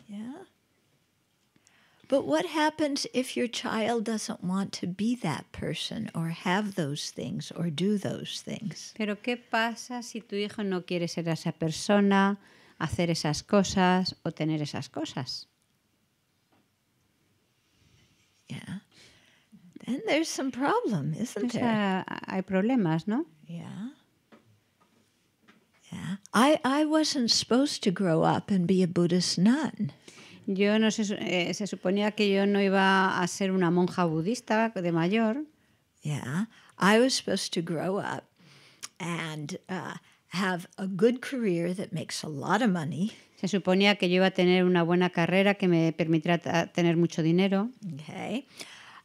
Yeah. But what happens if your child doesn't want to be that person or have those things or do those things? Pero qué pasa si tu hijo no quiere ser esa persona, hacer esas cosas o tener esas cosas? Yeah. And there's some problem, isn't pues, there? Ah, a, hay problemas, ¿no? Yeah. Yeah. I, I wasn't supposed to grow up and be a Buddhist nun. Yo no se, eh, se suponía que yo no iba a ser una monja budista de mayor. Yeah. I was supposed to grow up and uh, have a good career that makes a lot of money. Se suponía que yo iba a tener una buena carrera que me permitiera tener mucho dinero. Okay.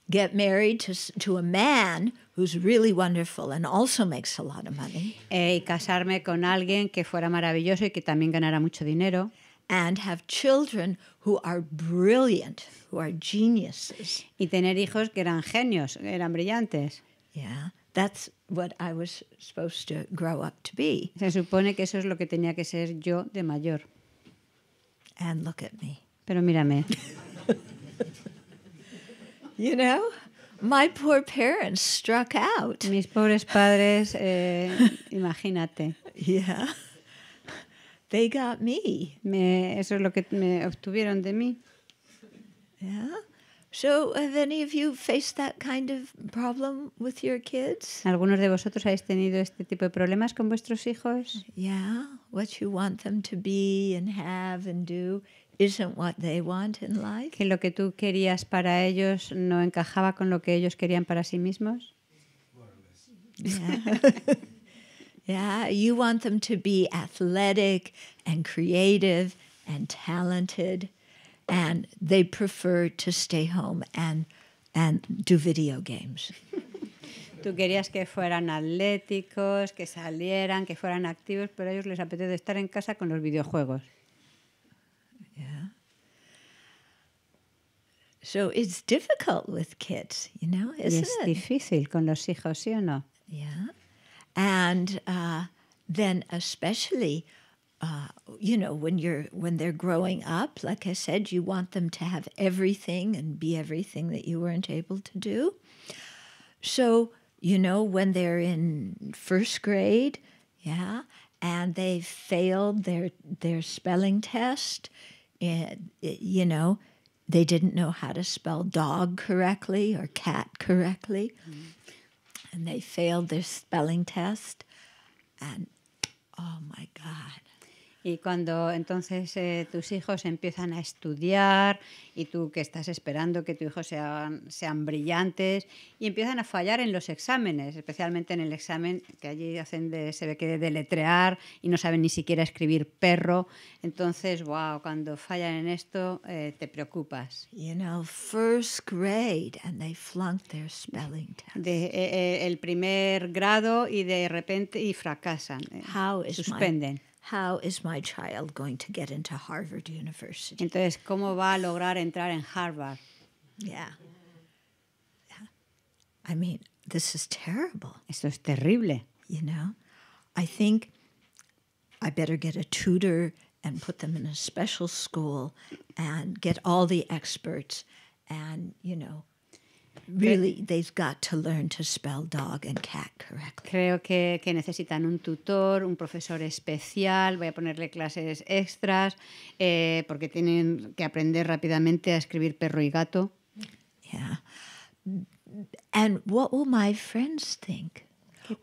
get married to, to a man who's really wonderful and also makes a lot of money. Eh, y casarme con alguien que fuera maravilloso y que también ganara mucho dinero. And have children who are brilliant, who are geniuses. Y tener hijos que eran genios, eran brillantes. Yeah, that's what I was supposed to grow up to be. Se supone que eso es lo que tenía que ser yo de mayor. And look at me. Pero mírame. You know? My poor parents struck out. Mis pobres padres, eh, imagínate. Yeah. They got me. me. Eso es lo que me obtuvieron de mí. Yeah. So, uh, have any of you faced that kind of problem with your kids? ¿Algunos de vosotros habéis tenido este tipo de problemas con vuestros hijos? Yeah, what you want them to be and have and do isn't what Que lo que tú querías para ellos no encajaba con lo que ellos querían para sí mismos. Yeah. you want them to be athletic and creative and talented, and they prefer to stay home and and do video games. Tú querías que fueran atléticos, que salieran, que fueran activos, pero a ellos les apetece estar en casa con los videojuegos. Yeah. So it's difficult with kids, you know, isn't es it? difícil con los hijos, ¿sí o no? Yeah. And uh, then especially uh, you know when you're when they're growing up like i said you want them to have everything and be everything that you weren't able to do so you know when they're in first grade yeah and they failed their their spelling test and, you know, they didn't know how to spell dog correctly or cat correctly. Mm. And they failed their spelling test. And oh my God, Y cuando entonces eh, tus hijos empiezan a estudiar y tú que estás esperando que tus hijos sean, sean brillantes y empiezan a fallar en los exámenes, especialmente en el examen que allí hacen de, se ve que de deletrear y no saben ni siquiera escribir perro. Entonces, wow, cuando fallan en esto eh, te preocupas. De, el primer grado y de repente y fracasan. Eh, suspenden. how is my child going to get into Harvard University? Entonces, ¿cómo va a lograr entrar en Harvard? Yeah. yeah. I mean, this is terrible. Esto es terrible. You know, I think I better get a tutor and put them in a special school and get all the experts and, you know, Really, they've got to learn to spell dog and cat correctly. Creo que, que necesitan un tutor, un profesor especial, voy a ponerle clases extras, eh, porque tienen que aprender rápidamente a escribir perro y gato. Yeah. And what will my friends think?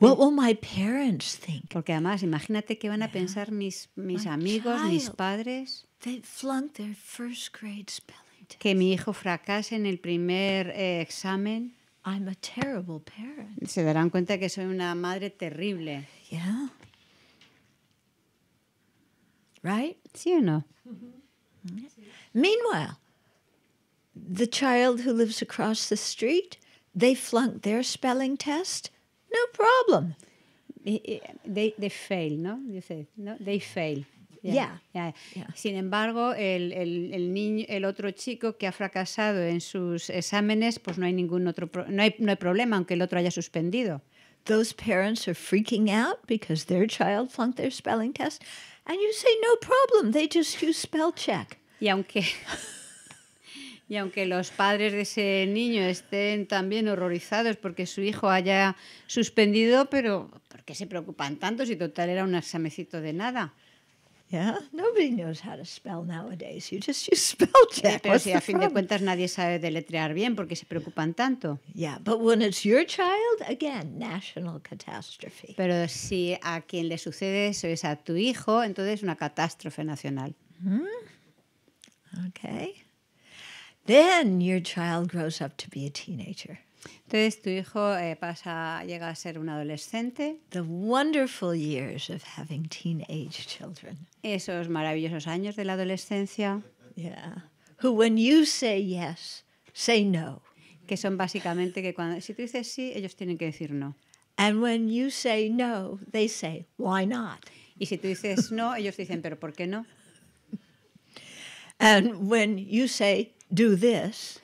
What will my parents think? Porque además, imagínate qué van a pensar mis, mis amigos, mis padres. They flunked their first grade spelling. Que mi hijo fracase en el primer eh, examen. I'm a terrible parent. Se darán cuenta que soy una madre terrible. Yeah. Right? Sí o no? Mm-hmm. Meanwhile, the child who lives across the street, they flunked their spelling test, no problem. They, they fail, no? You say, no, they fail. Ya, ya, Sin embargo, el, el, el, niño, el otro chico que ha fracasado en sus exámenes, pues no hay ningún otro, no hay, no hay problema, aunque el otro haya suspendido. Those parents are freaking out because their child flunked their spelling test, and you say no problem, they just use spell check. Y aunque Y aunque los padres de ese niño estén también horrorizados porque su hijo haya suspendido, pero ¿por qué se preocupan tanto si total era un examecito de nada? Yeah, nobody knows how to spell nowadays. You just use spell check. Eh, pero si a fin problem? de cuentas nadie sabe deletrear bien porque se preocupan tanto. Yeah, but when it's your child, again, national catastrophe. Pero si a quien le sucede eso es a tu hijo, entonces una catástrofe nacional. Mm -hmm. Okay. Then your child grows up to be a teenager. Entonces tu hijo eh, pasa, llega a ser un adolescente. The wonderful years of having teenage children. Esos maravillosos años de la adolescencia. Yeah. Who when you say yes, say no. Que son básicamente que cuando si tú dices sí, ellos tienen que decir no. And when you say no, they say why not. Y si tú dices no, ellos dicen pero ¿por qué no? And when you say do this,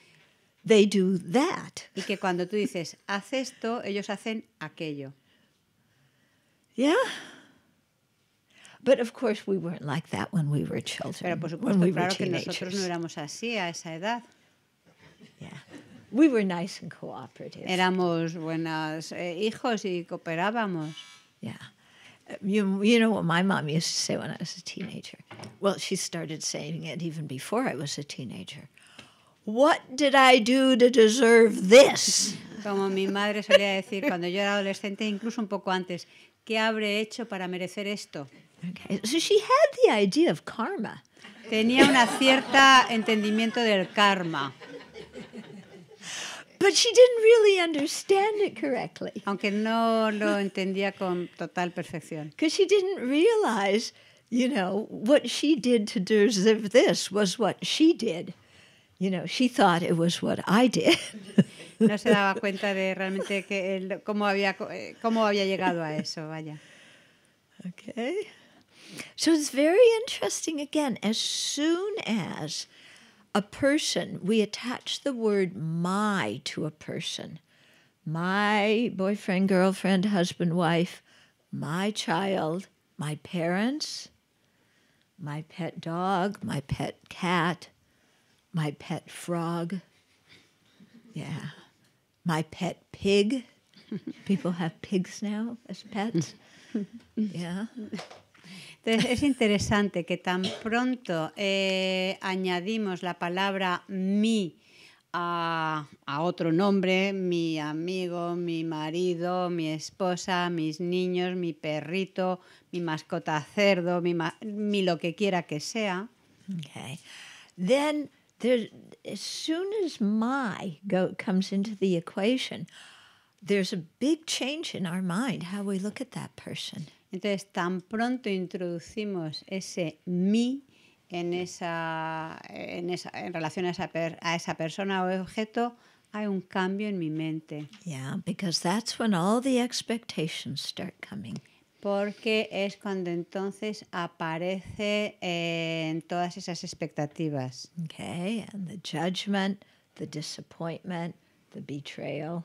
They do that. Y que cuando tú dices, haz esto, ellos hacen aquello. Yeah. But of course we weren't like that when we were children. Pero por supuesto, we claro que nosotros no éramos así a esa edad. Yeah. We were nice and cooperative. Éramos buenos eh, hijos y cooperábamos. Yeah. You, you know what my mom used to say when I was a teenager? Well, she started saying it even before I was a teenager. What did I do to deserve this? Como mi madre solía decir cuando yo era adolescente, incluso un poco antes, ¿qué habré hecho para merecer esto? Okay. So she had the idea of karma. Tenía una cierta entendimiento del karma. But she didn't really understand it correctly. Aunque no lo entendía con total perfección. Because she didn't realize, you know, what she did to deserve this was what she did. You know, she thought it was what I did. no se daba cuenta de realmente que él, cómo, había, cómo había llegado a eso, vaya. Okay. So it's very interesting again, as soon as a person, we attach the word my to a person, my boyfriend, girlfriend, husband, wife, my child, my parents, my pet dog, my pet cat, my pet frog. Yeah. My pet pig. People have pigs now as pets. Yeah. Entonces es interesante que tan pronto eh, añadimos la palabra mi a, a, otro nombre, mi amigo, mi marido, mi esposa, mis niños, mi perrito, mi mascota cerdo, mi, lo que quiera que sea. Okay. Then there, as soon as my go comes into the equation, there's a big change in our mind how we look at that person. Entonces, tan pronto introducimos ese mí en esa, en esa en relación a esa, per, a esa persona o objeto, hay un cambio en mi mente. Yeah, because that's when all the expectations start coming. porque es cuando entonces aparece eh, en todas esas expectativas. Okay, and the judgment, the disappointment, the betrayal.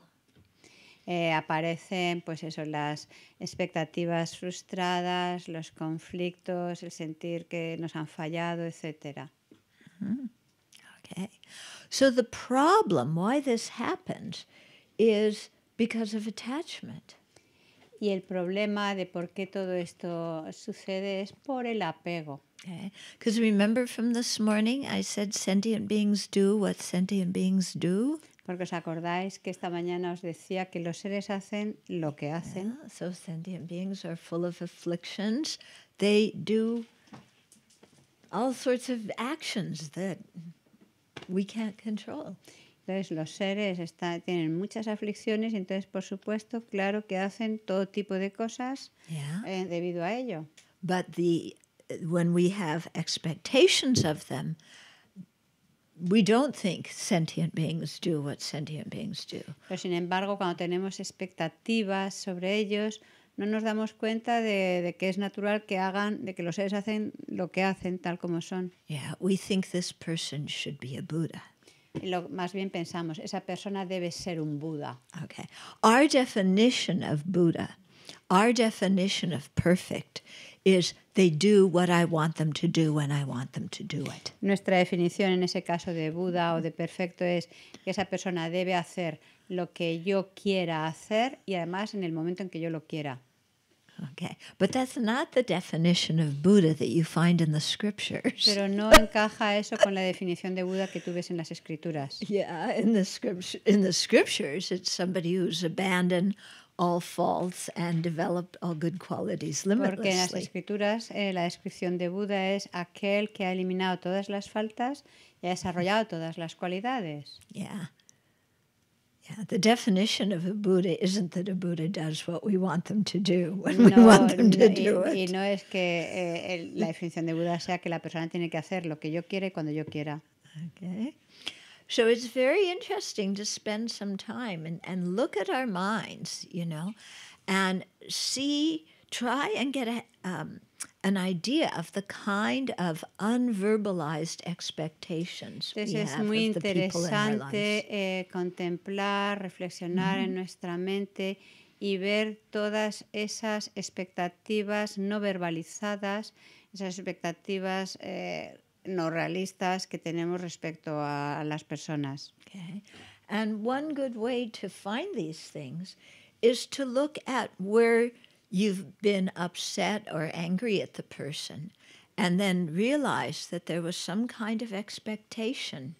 Eh, aparecen pues eso, las expectativas frustradas, los conflictos, el sentir que nos han fallado, etc. Mm-hmm. Okay. So the problem why this happens is because of attachment. Y el problema de por qué todo esto sucede es por el apego. Because okay. remember from this morning, I said sentient beings do what sentient beings do. Porque os acordáis que esta mañana os decía que los seres hacen lo que hacen. Yeah. So sentient beings are full of afflictions. They do all sorts of actions that we can't control. Entonces los seres está, tienen muchas aflicciones y entonces, por supuesto, claro que hacen todo tipo de cosas eh, debido a ello. But the when we have expectations of them, we don't think sentient beings do what sentient beings do. Pero sin embargo, cuando tenemos expectativas sobre ellos, no nos damos cuenta de, de, que es natural que hagan, de que los seres hacen lo que hacen tal como son. Yeah, we think this person should be a Buddha. Lo, más bien pensamos, esa persona debe ser un Buda. Okay. Our definition of Buddha, our definition of perfect is they do what I want them to do when I want do Nuestra definición en ese caso de Buda o de perfecto es que esa persona debe hacer lo que yo quiera hacer y además en el momento en que yo lo quiera. Okay. But that's not the definition of Buddha that you find in the scriptures. Pero no encaja eso con la definición de Buda que tú ves en las escrituras. Yeah, in the scripture in the scriptures it's somebody who's abandoned all faults and developed all good qualities limitlessly. Porque en las escrituras eh, la descripción de Buda es aquel que ha eliminado todas las faltas y ha desarrollado todas las cualidades. Yeah. Yeah, the definition of a Buddha isn't that a Buddha does what we want them to do when no, we want them to no, do y, it. Y no es que eh, el, la definición de Buda sea que la persona tiene que hacer lo que yo quiera y cuando yo quiera. Okay. So it's very interesting to spend some time and, and look at our minds, you know, and see, try and get a, um, an idea of the kind of unverbalized expectations. Entonces we have of the people in our lives. muy interesante eh, contemplar, reflexionar mm -hmm. en mm-hmm. nuestra mente y ver todas esas expectativas no verbalizadas, esas expectativas eh, no realistas que tenemos respecto a las personas. Okay. And one good way to find these things is to look at where you've been upset or angry at the person, and then realize that there was some kind of expectation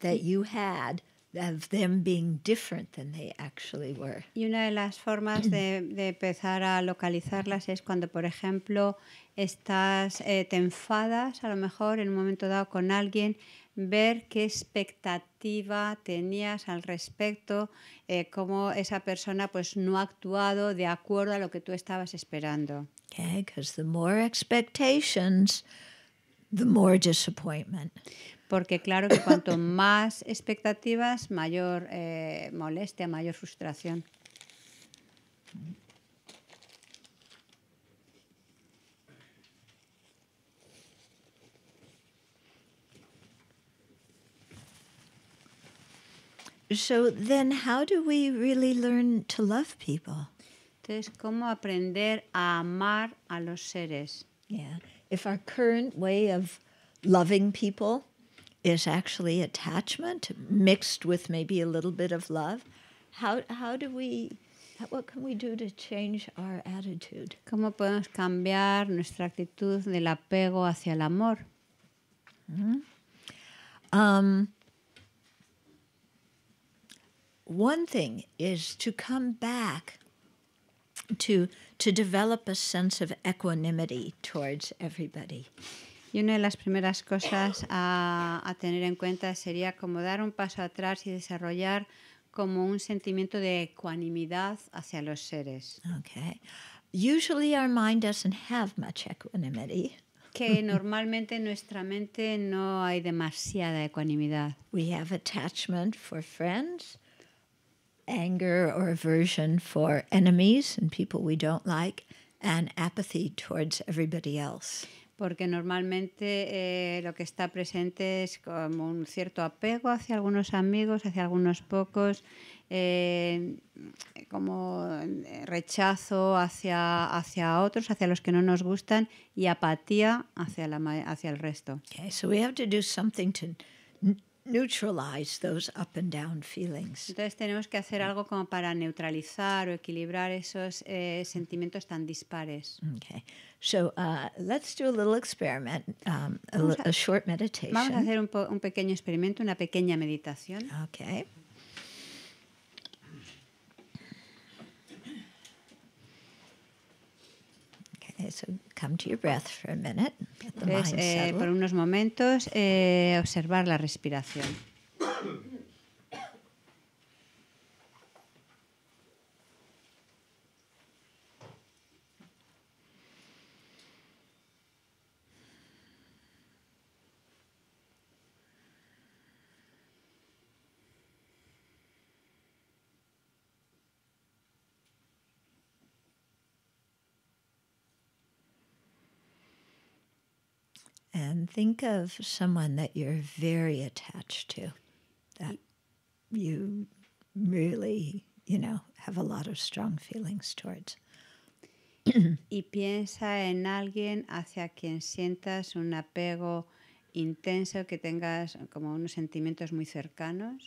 that you had of them being different than they actually were. Y una de las formas de, de empezar a localizarlas es cuando, por ejemplo, estás, eh, te enfadas a lo mejor en un momento dado con alguien, ver qué expectativa tenías al respecto, eh, cómo esa persona pues no ha actuado de acuerdo a lo que tú estabas esperando. the more expectations, the more disappointment. Porque claro que cuanto más expectativas, mayor eh, molestia, mayor frustración. So then how do we really learn to love people? Entonces, ¿cómo aprender a amar a los seres? Yeah. If our current way of loving people is actually attachment mixed with maybe a little bit of love, how, how do we what can we do to change our attitude? ¿Cómo podemos cambiar nuestra actitud del apego hacia el amor? Mm -hmm. um, one thing is to come back to to develop a sense of equanimity towards everybody. Y una de las primeras cosas a, a tener en cuenta sería como dar un paso atrás y desarrollar como un sentimiento de ecuanimidad hacia los seres. Okay. Usually our mind doesn't have much equanimity. que normalmente nuestra mente no hay demasiada equanimidad. We have attachment for friends. anger or aversion for enemies and people we don't like, and apathy towards everybody else. porque normalmente eh, lo que está presente es como un cierto apego hacia algunos amigos, hacia algunos pocos, eh, como eh, rechazo hacia, hacia otros, hacia los que no nos gustan y apatía hacia, la, hacia el resto. Okay, so we have to do something to down feelings. Entonces tenemos que hacer algo como para neutralizar o equilibrar esos eh, sentimientos tan dispares. Okay. So uh, let's do a little experiment, um, a, short meditation. Vamos a hacer un, un pequeño experimento, una pequeña meditación. Okay. eso, come to your breath for a minute. Entonces, eh, por unos momentos, eh, observar la respiración. And think of someone that you're very attached to, that you really, you know, have a lot of strong feelings towards. y piensa en alguien hacia quien sientas un apego intenso, que tengas como unos sentimientos muy cercanos.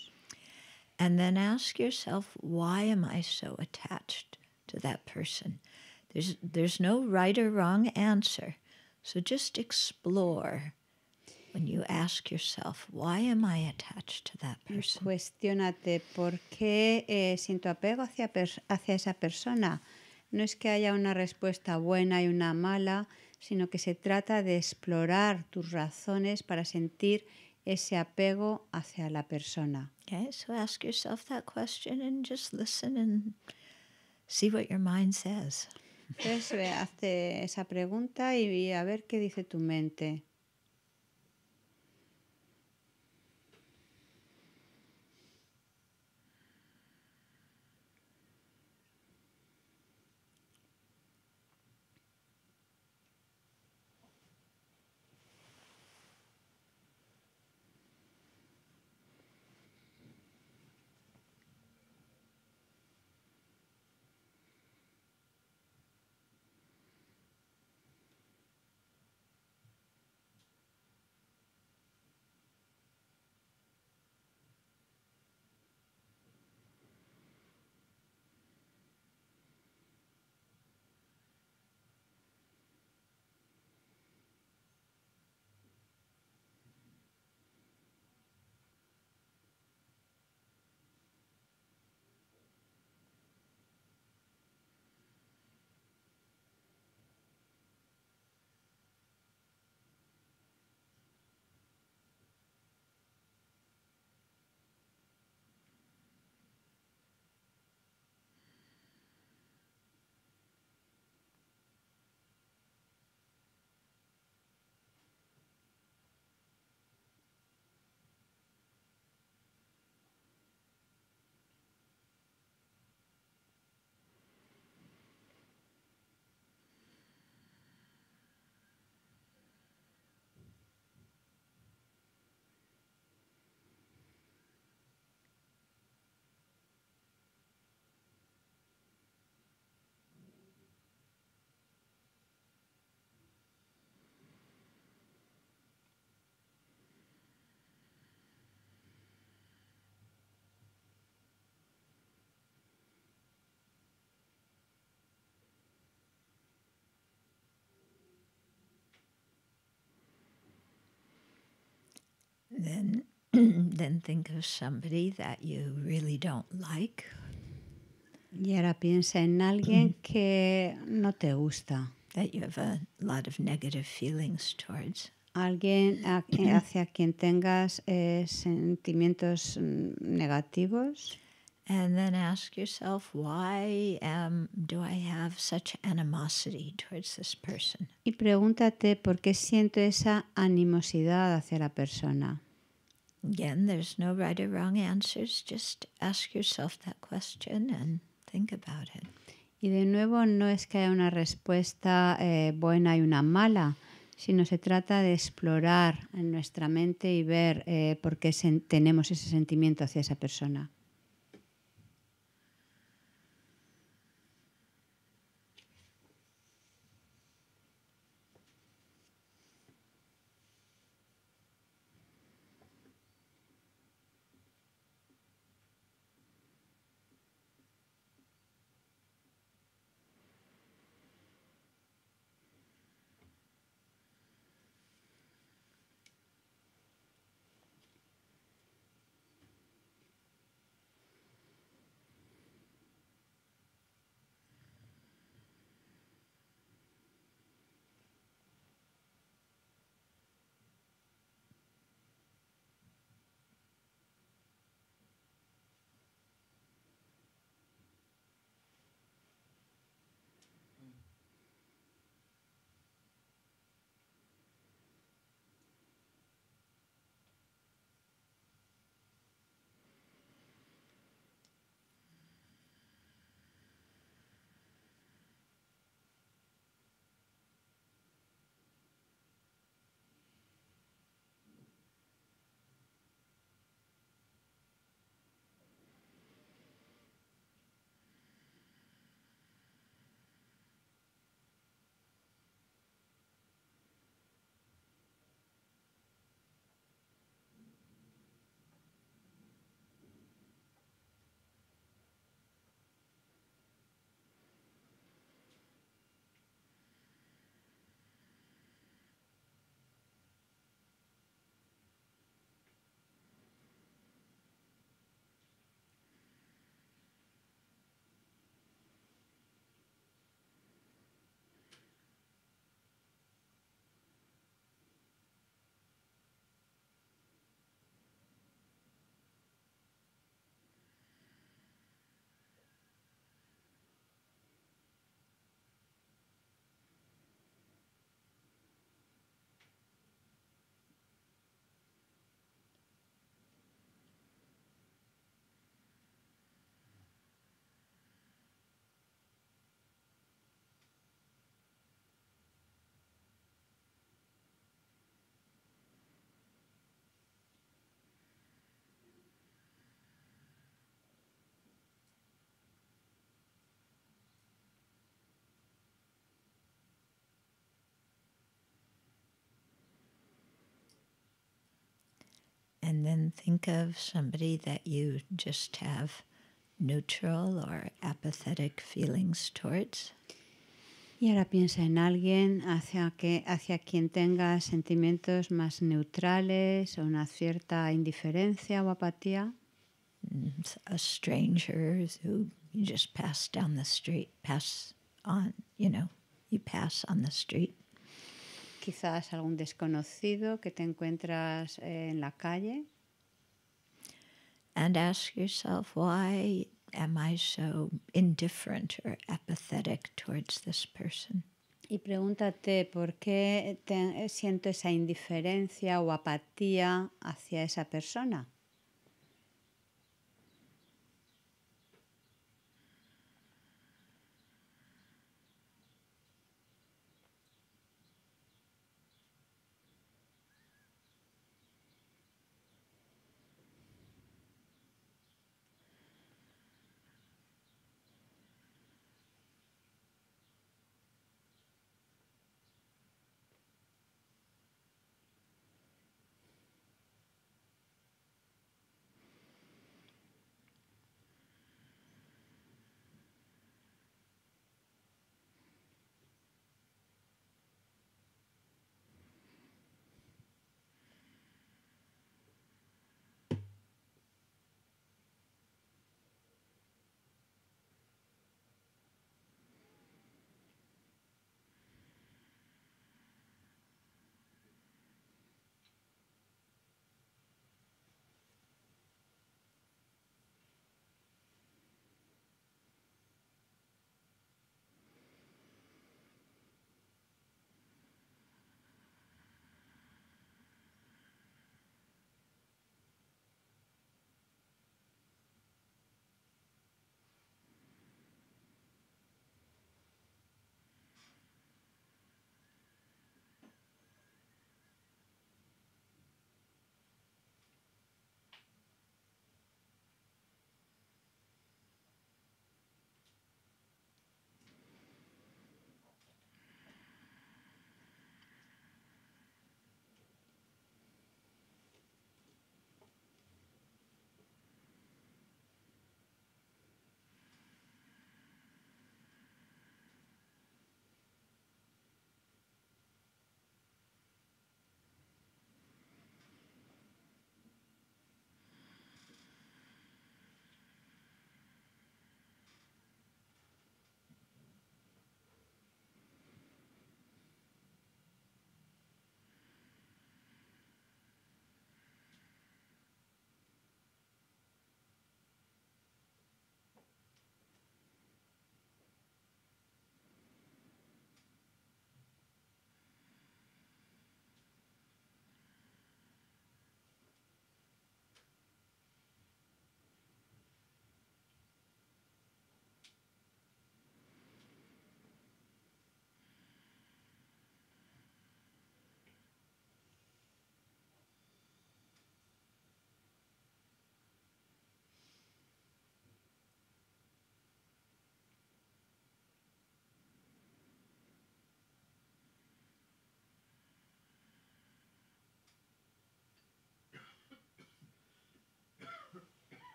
And then ask yourself, why am I so attached to that person? There's, there's no right or wrong answer. So just explore when you ask yourself, why am I attached to that person? Cuestiónate por qué eh, siento apego hacia, hacia esa persona. No es que haya una respuesta buena y una mala, sino que se trata de explorar tus razones para sentir ese apego hacia la persona. Okay, so ask yourself that question and just listen and see what your mind says. Entonces, eh, hazte esa pregunta y a ver qué dice tu mente. Then, then think of somebody that you really don't like. Y ahora piensa en alguien que no te gusta. That you have a lot of negative feelings towards. Alguien hacia quien tengas eh, sentimientos mm, negativos. And then ask yourself, why um, do I have such animosity towards this person? Y pregúntate por qué siento esa animosidad hacia la persona. Y de nuevo, no es que haya una respuesta eh, buena y una mala, sino se trata de explorar en nuestra mente y ver eh, por qué tenemos ese sentimiento hacia esa persona. think of somebody that you just have neutral or apathetic feelings towards? Y ahora piensa en alguien hacia, que, hacia quien tenga sentimientos más neutrales o una cierta indiferencia o apatía. Mm, a stranger who you just pass down the street, pass on, you know, you pass on the street. Quizás algún desconocido que te encuentras eh, en la calle. and ask yourself, why am I so indifferent or apathetic towards this person? Y pregúntate por qué te, siento esa indiferencia o apatía hacia esa persona.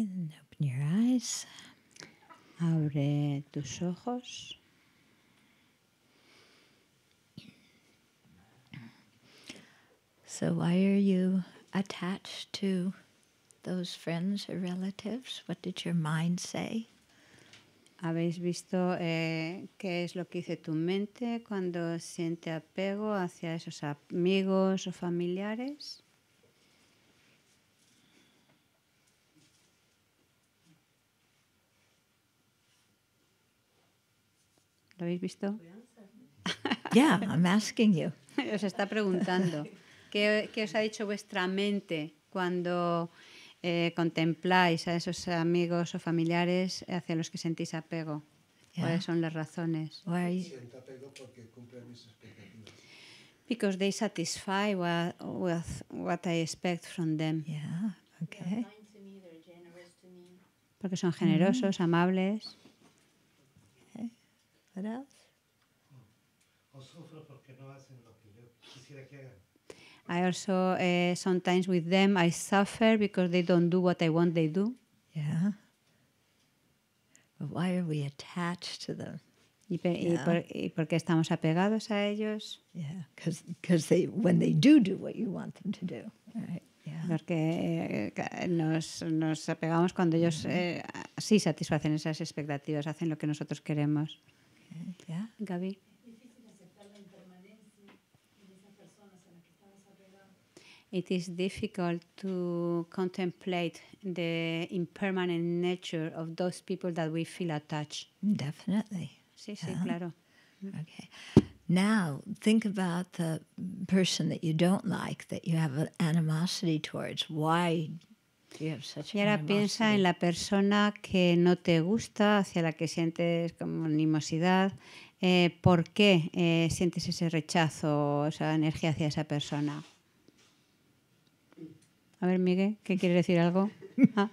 open your eyes. Abre tus ojos. So, why are you attached to those friends or relatives? What did your mind say? Habéis visto eh, qué es lo que dice tu mente cuando siente apego hacia esos amigos o familiares. ¿Lo habéis visto? Yeah, I'm asking you. Os está preguntando. ¿Qué, ¿Qué, os ha dicho vuestra mente cuando eh, contempláis a esos amigos o familiares hacia los que sentís apego? ¿Cuáles son las razones? Why? porque Because they satisfy I expect from them. Yeah, okay. Porque son generosos, mm-hmm. amables atrás. O sufro porque no hacen lo que yo quisiera que hagan. I also uh, sometimes with them I suffer because they don't do what I want they do. Yeah. But why are we attached to them? ¿Y, yeah. y, por, ¿Y por qué estamos apegados a ellos? Yeah, because they when they do do what you want them to do, right? Yeah. Porque eh, nos, nos apegamos cuando ellos mm-hmm. eh, sí satisfacen esas expectativas, hacen lo que nosotros queremos. Yeah, Gabi. It is difficult to contemplate the impermanent nature of those people that we feel attached. Definitely. Sí, sí, claro. Okay. Now, think about the person that you don't like, that you have an animosity towards. Why Y ahora piensa en la persona que no te gusta, hacia la que sientes como animosidad. Eh, ¿Por qué eh, sientes ese rechazo, esa energía hacia esa persona? A ver, Miguel, ¿qué quieres decir algo? Ah,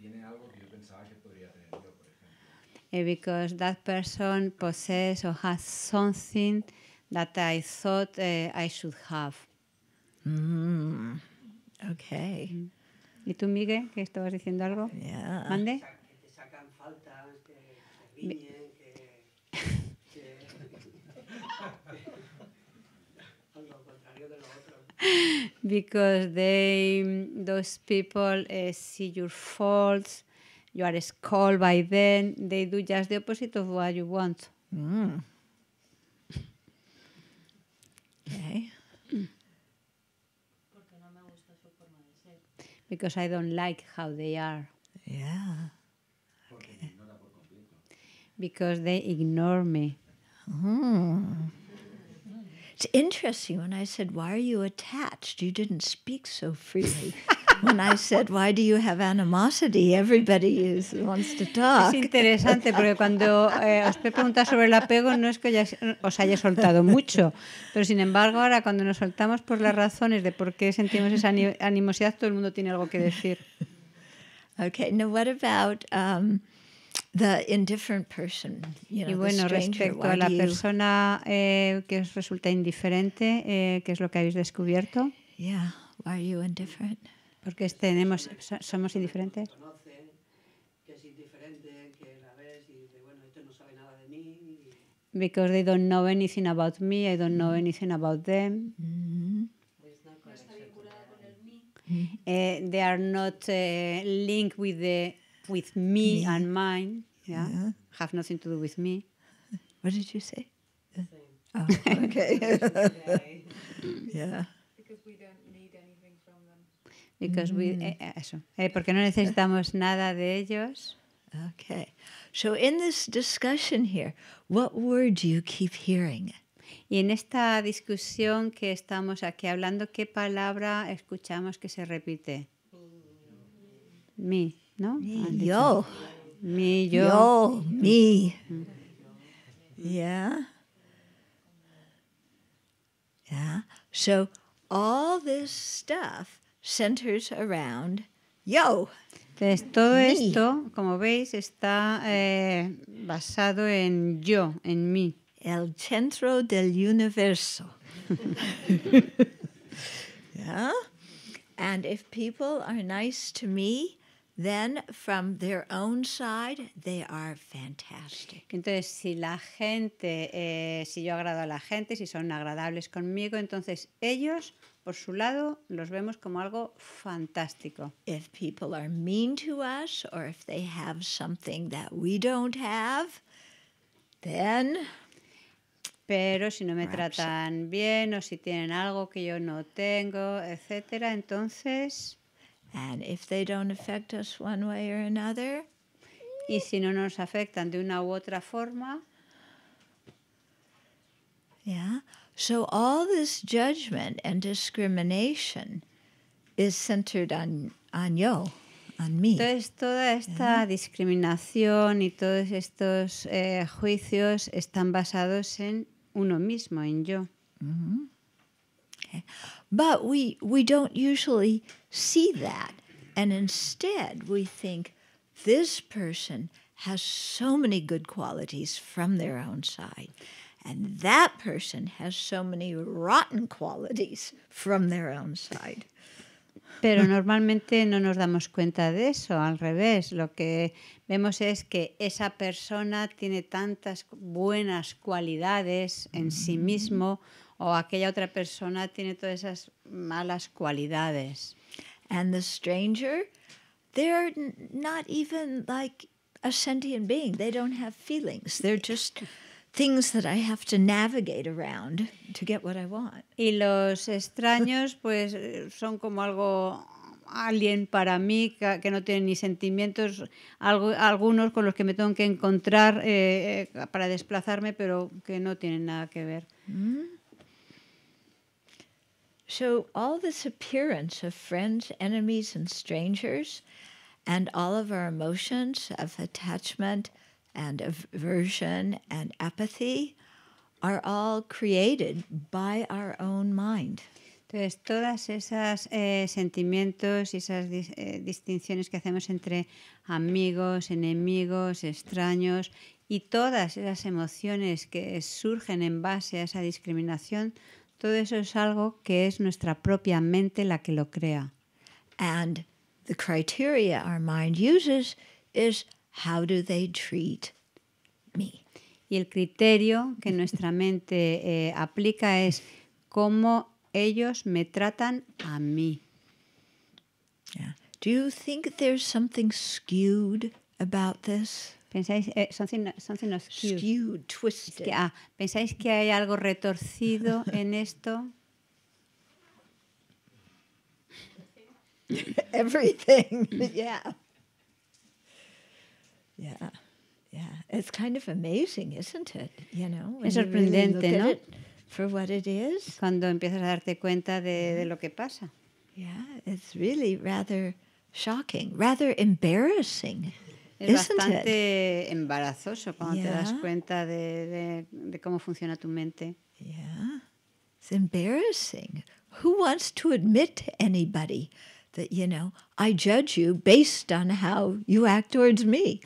tiene algo que pensaba que tener eh, because that person possesses or has something that I thought I should have. Mm, ok. ¿Y tú, Miguel, que estabas diciendo algo? Yeah. ¿Mande? Que te sacan falta este, que te riñen, que... que... lo contrario de lo otro. Because they, those people uh, see your faults, you are scolded by them, they do just the opposite of what you want. Mm. Okay. because I don't like how they are. Yeah. Okay. Because they ignore me. Mm. It's interesting when I said, Why are you attached? You didn't speak so freely. I said, "Why do you have animosity? Everybody Es interesante porque cuando eh, os preguntas sobre el apego no es que os haya soltado mucho, pero sin embargo ahora cuando nos soltamos por las razones de por qué sentimos esa animosidad, todo el mundo tiene algo que decir. Okay, now what about um, the indifferent person? y bueno, respecto a la persona eh, que os resulta indiferente, eh, ¿qué es lo que habéis descubierto? Yeah, why are you indifferent? Porque tenemos, somos indiferentes. Because they don't know anything about me, I don't know mm-hmm. anything about them. Mm -hmm. uh, they are not uh, linked with the with me, me. and mine. Yeah? yeah? have nothing to do with me. What did you say? Uh, oh, okay. yeah. Because we don't Mm -hmm. eso, eh, porque no necesitamos nada de ellos. Okay. So in this discussion here, what word do you keep hearing? Y en esta discusión que estamos aquí hablando, ¿qué palabra escuchamos que se repite? Mi, ¿no? Mi, yo. Mi, yo. Yo, mi. Mm. Yeah. Yeah. So all this stuff centers around yo. Entonces, todo esto, como veis, está eh, basado en yo, en mí. El centro del universo. yeah? And if people are nice to me, then from their own side they are fantastic. Entonces, si la gente, eh, si yo agrado a la gente, si son agradables conmigo, entonces ellos por su lado, los vemos como algo fantástico. If people are mean to us or if they have something that we don't have, then pero si no me tratan bien o si tienen algo que yo no tengo, etcétera, entonces And if they don't affect us one way or another, y si no nos afectan de una u otra forma, ya. So all this judgment and discrimination is centered on, on yo. Entonces, toda esta ¿Eh? discriminación y todos estos eh, juicios están basados en uno mismo, en yo. Mm -hmm. okay. But we, we don't usually see that. And instead, we think this person has so many good qualities from their own side. And that person has so many rotten qualities from their own side. Pero normalmente no nos damos cuenta de eso, al revés, lo que vemos es que esa persona tiene tantas buenas cualidades en sí mm. mismo o aquella otra persona tiene todas esas malas cualidades. And the stranger, they're not even like a sentient being. They don't have feelings. They're just things that I have to navigate around to get what I want. Y los extraños pues son como algo alien para mí que no tienen ni sentimientos, algo, algunos con los que me tengo que encontrar eh, eh, para desplazarme, pero que no tienen nada que ver. Mm-hmm. So all this appearance of friends, enemies and strangers and all of our emotions of attachment and aversion and apathy are all created by our own mind. Entonces, todas esas eh, sentimientos y esas eh, distinciones que hacemos entre amigos, enemigos, extraños y todas esas emociones que surgen en base a esa discriminación, todo eso es algo que es nuestra propia mente la que lo crea. And the criteria our mind uses is How do they treat me? Y el criterio que nuestra mente eh, aplica es cómo ellos me tratan a mí. Yeah. Do you think there's something skewed about this? ¿Pensáis, eh, something, something skewed. skewed twisted. Es que, ah, ¿Pensáis que hay algo retorcido en esto? Everything, yeah. Yeah. Yeah. It's kind of amazing, isn't it? You know, es sorprendente, really ¿no? For what it is. Cuando empiezas a darte cuenta de, de lo que pasa. Yeah, it's really rather shocking, rather embarrassing. Es isn't bastante it? embarazoso cuando yeah. te das cuenta de, de, de cómo funciona tu mente. Yeah. It's embarrassing. Who wants to admit to anybody that, you know, I judge you based on how you act towards me?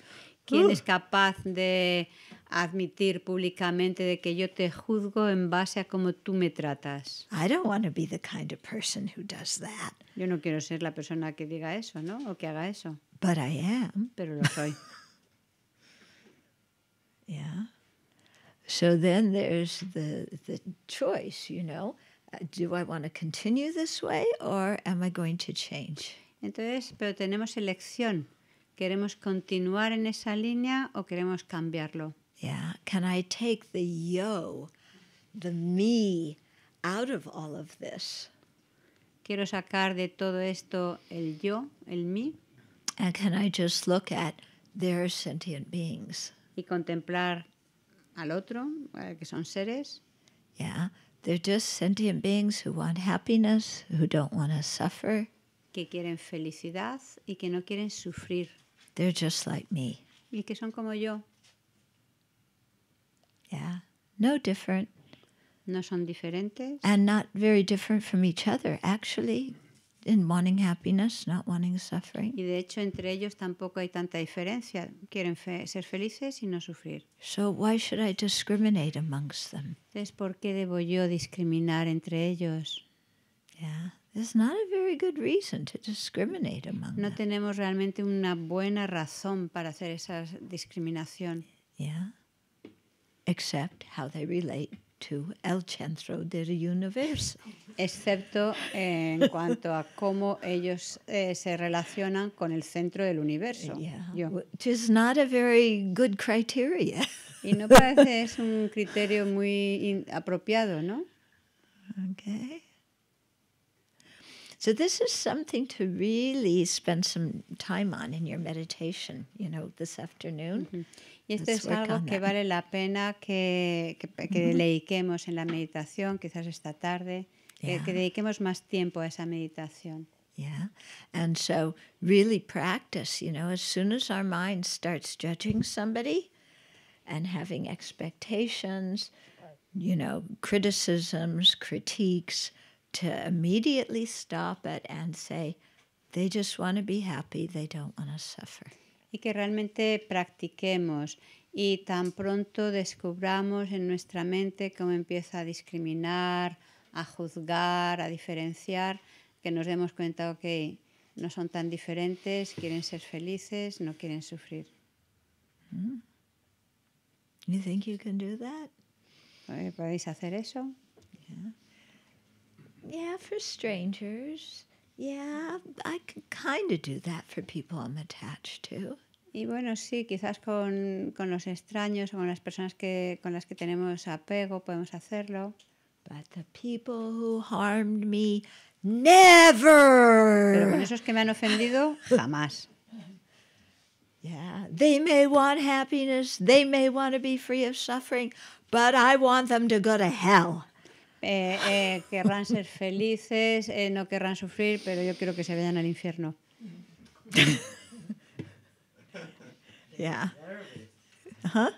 ¿Quién mm. es capaz de admitir públicamente de que yo te juzgo en base a cómo tú me tratas? Yo no quiero ser la persona que diga eso, ¿no? O que haga eso. Pero lo soy. Entonces, pero tenemos elección. ¿Queremos continuar en esa línea o queremos cambiarlo? Yeah, can I take the yo, the me out of all of this? Quiero sacar de todo esto el yo, el mí. And can I just look at their sentient beings? Y contemplar al otro, que son seres. Yeah, they're just sentient beings who want happiness, who don't want to suffer. Que quieren felicidad y que no quieren sufrir. They're just like me. Y que son como yo. Yeah, no different. No son diferentes. And not very different from each other, actually, in wanting happiness, not wanting suffering. Y de hecho entre ellos tampoco hay tanta diferencia. Quieren fe ser felices y no sufrir. So why should I discriminate amongst them? Entonces, ¿por qué debo yo discriminar entre ellos? Yeah, No tenemos realmente una buena razón para hacer esa discriminación. Yeah. Except how they relate to el centro del universo. Excepto en cuanto a cómo ellos eh, se relacionan con el centro del universo. is not a very good criteria. y no parece es un criterio muy apropiado, ¿no? Okay. So this is something to really spend some time on in your meditation, you know, this afternoon. Mm -hmm. Y esto es algo que that. vale la pena que, que, que mm -hmm. dediquemos en la meditación, quizás esta tarde, yeah. que, que dediquemos más tiempo a esa meditación. Yeah. And so really practice, you know, as soon as our mind starts judging somebody and having expectations, you know, criticisms, critiques, immediately Y que realmente practiquemos y tan pronto descubramos en nuestra mente cómo empieza a discriminar, a juzgar, a diferenciar, que nos demos cuenta, que no son tan diferentes, quieren ser felices, no quieren sufrir. Mm. Pues, ¿Podéis hacer eso? Yeah, for strangers. Yeah, I can kind of do that for people I'm attached to. Y bueno, sí, quizás con, con los extraños o con las personas que, con las que tenemos apego podemos hacerlo. But the people who harmed me, never. Pero con esos que me han ofendido, jamás. Yeah, they may want happiness, they may want to be free of suffering, but I want them to go to hell. eh, eh, querrán ser felices, eh, no querrán sufrir, pero yo quiero que se vayan al infierno. yeah. -huh.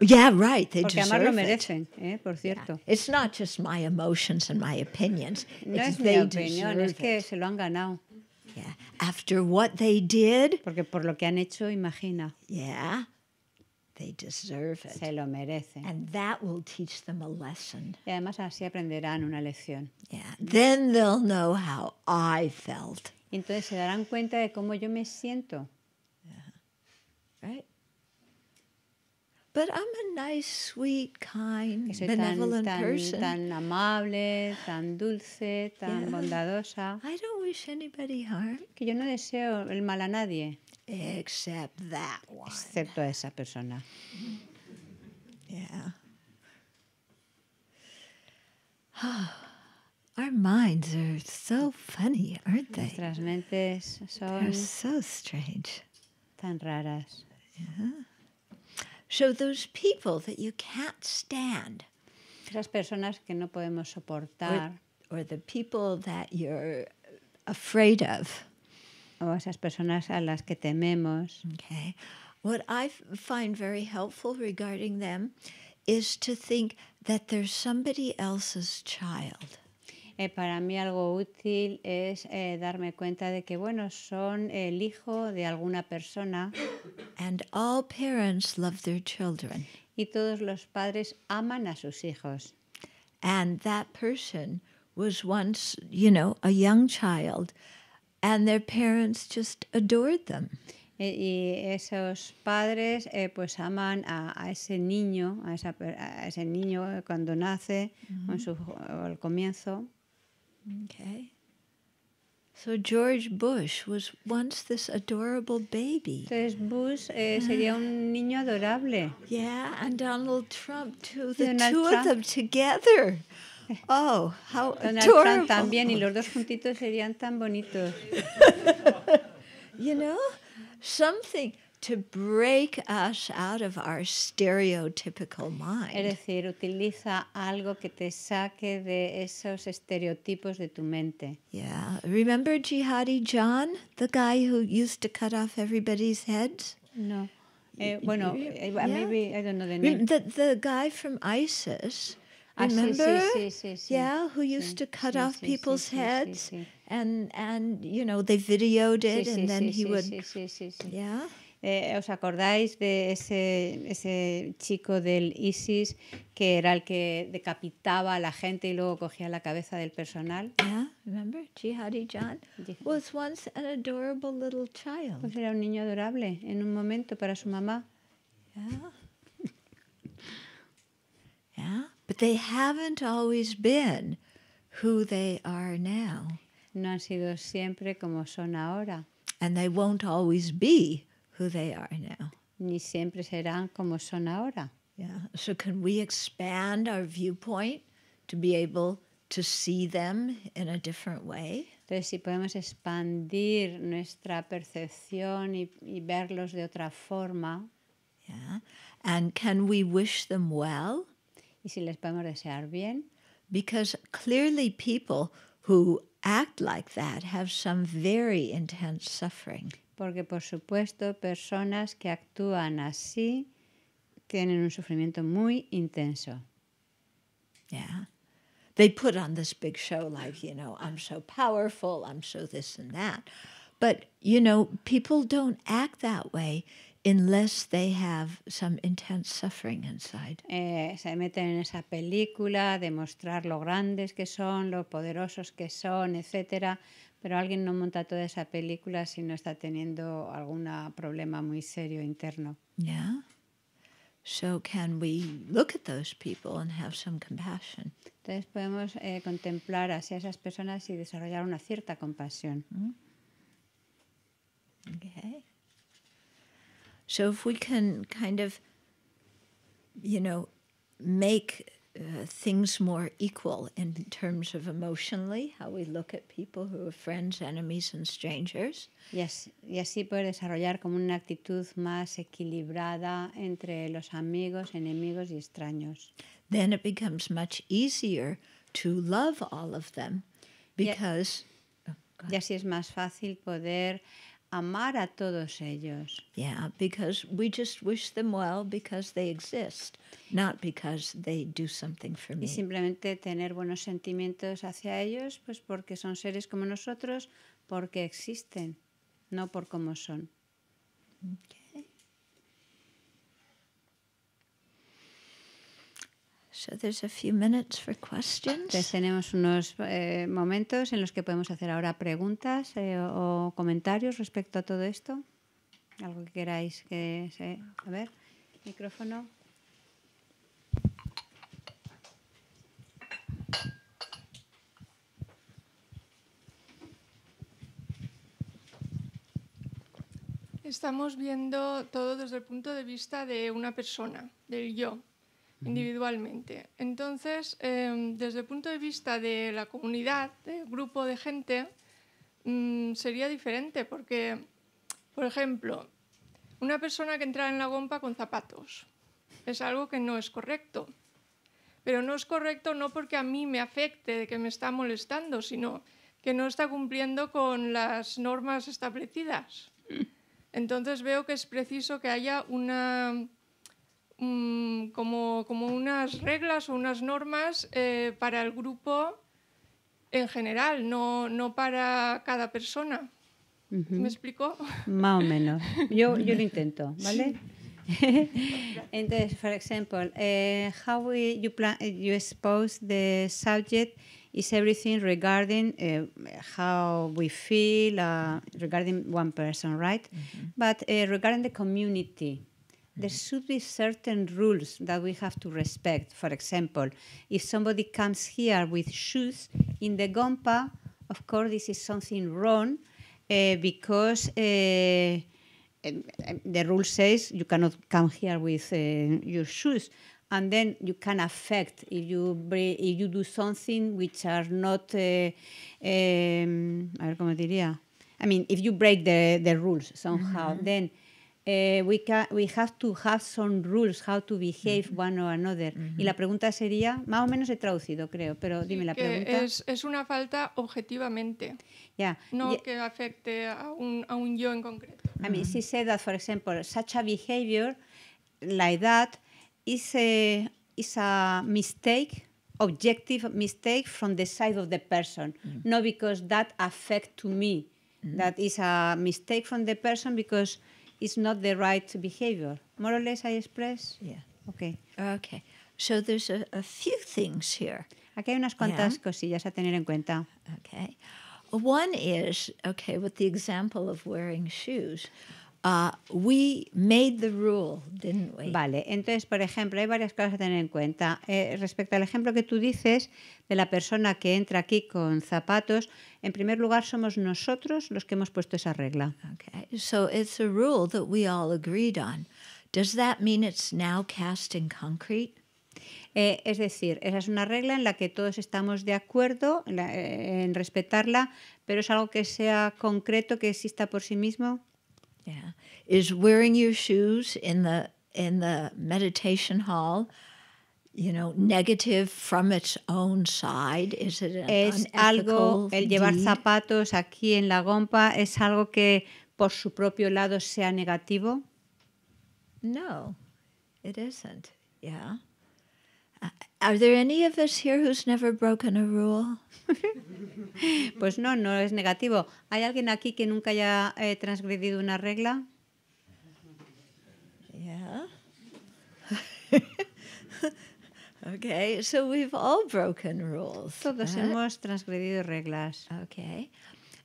Yeah, right. They Porque además lo merecen, eh, por cierto. Yeah. It's not just my emotions and my opinions. No It's es mi opinión, es que se lo han ganado. Yeah. After what they did. Porque por lo que han hecho, imagina. Yeah. They deserve it. Se lo merecen. And that will teach them a lesson. Y además así aprenderán una lección. Yeah. Then they'll know how I felt. entonces se darán cuenta de cómo yo me siento. Yeah. But I'm a nice, sweet, kind, soy benevolent tan, tan, person. Tan amable, tan dulce, tan yeah. bondadosa. I don't wish anybody harm. Que yo no deseo el mal a nadie. Except that one. Excepto esa persona. Yeah. Our minds are so funny, aren't they? Nuestras mentes son They're so strange. Tan raras. Yeah. So those people that you can't stand. Esas personas que no podemos soportar. Or, or the people that you're afraid of o esas personas a las que tememos. Okay. What I find very helpful regarding them is to think that they're somebody else's child. Eh, para mí algo útil es eh, darme cuenta de que bueno son el hijo de alguna persona. And all parents love their children. Y todos los padres aman a sus hijos. And that person was once, you know, a young child and their parents just adored them. Y esos padres eh, pues aman a, a, ese niño, a, esa, a ese niño cuando nace, mm -hmm. en su, al comienzo. Okay. So George Bush was once this adorable baby. Entonces Bush eh, ah. sería un niño adorable. Yeah, and Donald Trump too. The Donald two Trump. of them together. Oh, how adorable. también y los dos juntitos serían tan bonitos. you know, something to break us out of our stereotypical mind. Es decir, utiliza algo que te saque de esos estereotipos de tu mente. Yeah, remember Jihadi John, the guy who used to cut off everybody's heads? No. Eh, bueno, eh, maybe I don't know the name. The, the guy from ISIS Ah, remember? Yeah, who used to cut off people's heads and and you know they videoed it and then he would Yeah. Eh, ¿Os acordáis de ese, ese chico del ISIS que era el que decapitaba a la gente y luego cogía la cabeza del personal? Yeah, remember? Jihadi John was once an adorable little child. Pues era un niño adorable en un momento para su mamá. Yeah. Yeah. but they haven't always been who they are now. No han sido siempre como son ahora. And they won't always be who they are now. Ni siempre serán como son ahora. Yeah. So can we expand our viewpoint to be able to see them in a different way? Entonces, si podemos expandir nuestra percepción y, y verlos de otra forma. Yeah. And can we wish them well? y si les podemos desear bien. Because clearly people who act like that have some very intense suffering. Porque por supuesto personas que actúan así tienen un sufrimiento muy intenso. Yeah. They put on this big show like, you know, I'm so powerful, I'm so this and that. But, you know, people don't act that way unless they have some intense suffering inside. Eh, se meten en esa película de mostrar lo grandes que son, lo poderosos que son, etcétera, pero alguien no monta toda esa película si no está teniendo algún problema muy serio interno. Yeah. So can we look at those people and have some compassion? Entonces podemos eh, contemplar hacia esas personas y desarrollar una cierta compasión. Mm. Okay. So if we can kind of, you know, make uh, things more equal in terms of emotionally how we look at people who are friends, enemies, and strangers. Yes, y así poder desarrollar como una actitud más equilibrada entre los amigos, enemigos y extraños. Then it becomes much easier to love all of them because. Oh, y, oh, y así es más fácil poder amar a todos ellos. Yeah, because we just wish them well because they exist, not because they do something for me. Y simplemente tener buenos sentimientos hacia ellos, pues porque son seres como nosotros, porque existen, no por cómo son. Entonces tenemos unos eh, momentos en los que podemos hacer ahora preguntas eh, o comentarios respecto a todo esto. Algo que queráis que se... A ver, micrófono. Estamos viendo todo desde el punto de vista de una persona, del yo individualmente. Entonces, em, desde el punto de vista de la comunidad, del grupo de gente, mm, sería diferente porque, por ejemplo, una persona que entra en la gompa con zapatos es algo que no es correcto. Pero no es correcto no porque a mí me afecte, de que me está molestando, sino que no está cumpliendo con las normas establecidas. Mm. Entonces veo que es preciso que haya una Mm, como, como, unas reglas o unas normas eh, para el grupo en general, no, no para cada persona. ¿Me explico? Más o menos. Yo, yo lo intento, ¿vale? Entonces, por ejemplo, uh, eh, how we, you, plan, you expose the subject is everything regarding eh, how we feel uh, regarding one person, right? But regarding the community, there should be certain rules that we have to respect. For example, if somebody comes here with shoes in the Gompa, of course, this is something wrong uh, because uh, um, um, the rule says you cannot come here with uh, your shoes. And then you can affect if you if you do something which are not, uh, um, I mean, if you break the, the rules somehow, mm -hmm. then eh, we, can, we have to have some rules, how to behave one or another. Y la pregunta sería, más o menos he traducido, creo, pero dime la pregunta. Es, es, una falta objetivamente, yeah. no que afecte a un, a un, yo en concreto. A mí si se da, por ejemplo, such a behavior like that is a, is a mistake objective mistake from the side of the person, mm. not because that affect to me. Mm. That is a mistake from the person because it's not the right behavior. More or less, I express. Yeah. Okay. Okay. So there's a, a few things here. Aquí hay unas cuantas yeah. cosillas a tener en cuenta. Okay. One is okay with the example of wearing shoes. Ah, we made the rule, didn't we? Vale, entonces, por ejemplo, hay varias cosas a tener en cuenta. Eh, respecto al ejemplo que tú dices de la persona que entra aquí con zapatos, en primer lugar somos nosotros los que hemos puesto esa regla. so it's a rule that we all agreed on. Does that mean it's now cast in concrete? Eh, es decir, esa es una regla en la que todos estamos de acuerdo en eh, respetarla, pero es algo que sea concreto, que exista por sí mismo. Yeah. Is wearing your shoes in the in the meditation hall, you know, negative from its own side? Is it an es algo el llevar zapatos aquí en la gompa es algo que por su propio lado sea negativo? No. It isn't. Yeah. Are there any of us here who's never broken a rule? Pues no, no es negativo. ¿Hay alguien aquí que nunca haya eh, transgredido una regla? Yeah. okay, so we've all broken rules. Todos right? hemos transgredido reglas. Okay.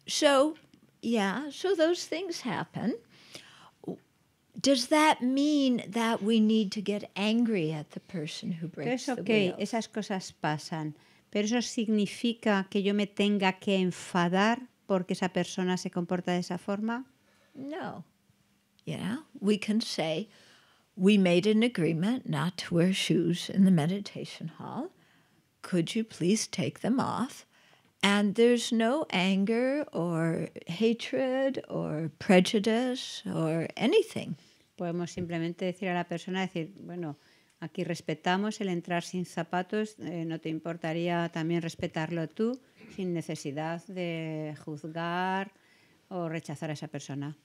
So, yeah, so those things happen that mean that we need to get angry at the person who breaks Pero okay, the esas cosas pasan. Pero eso significa que yo me tenga que enfadar porque esa persona se comporta de esa forma? No. Yeah. we can say we made an agreement not to wear shoes in the meditation hall. Could you please take them off? And there's no anger or hatred or prejudice or anything. podemos simplemente decir a la persona, decir, bueno, aquí respetamos el entrar sin zapatos, eh, no te importaría también respetarlo tú, sin necesidad de juzgar o rechazar a esa persona.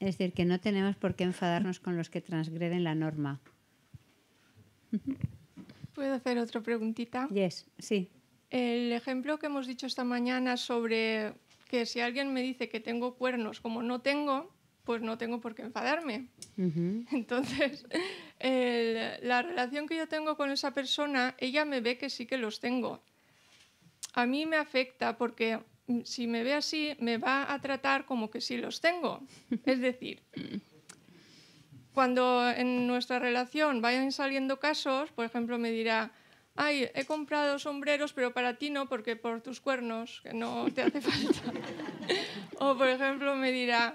Es decir, que no tenemos por qué enfadarnos con los que transgreden la norma. ¿Puedo hacer otra preguntita? Yes, sí. El ejemplo que hemos dicho esta mañana sobre que si alguien me dice que tengo cuernos como no tengo, pues no tengo por qué enfadarme. Entonces, la relación que yo tengo con esa persona, ella me ve que sí que los tengo. A mí me afecta porque mm, si me ve así, me va a tratar como que sí los tengo. Es decir, cuando en nuestra relación vayan saliendo casos, por ejemplo, me dirá, ay, he comprado sombreros, pero para ti no, porque por tus cuernos, que no te hace falta. o, por ejemplo, me dirá,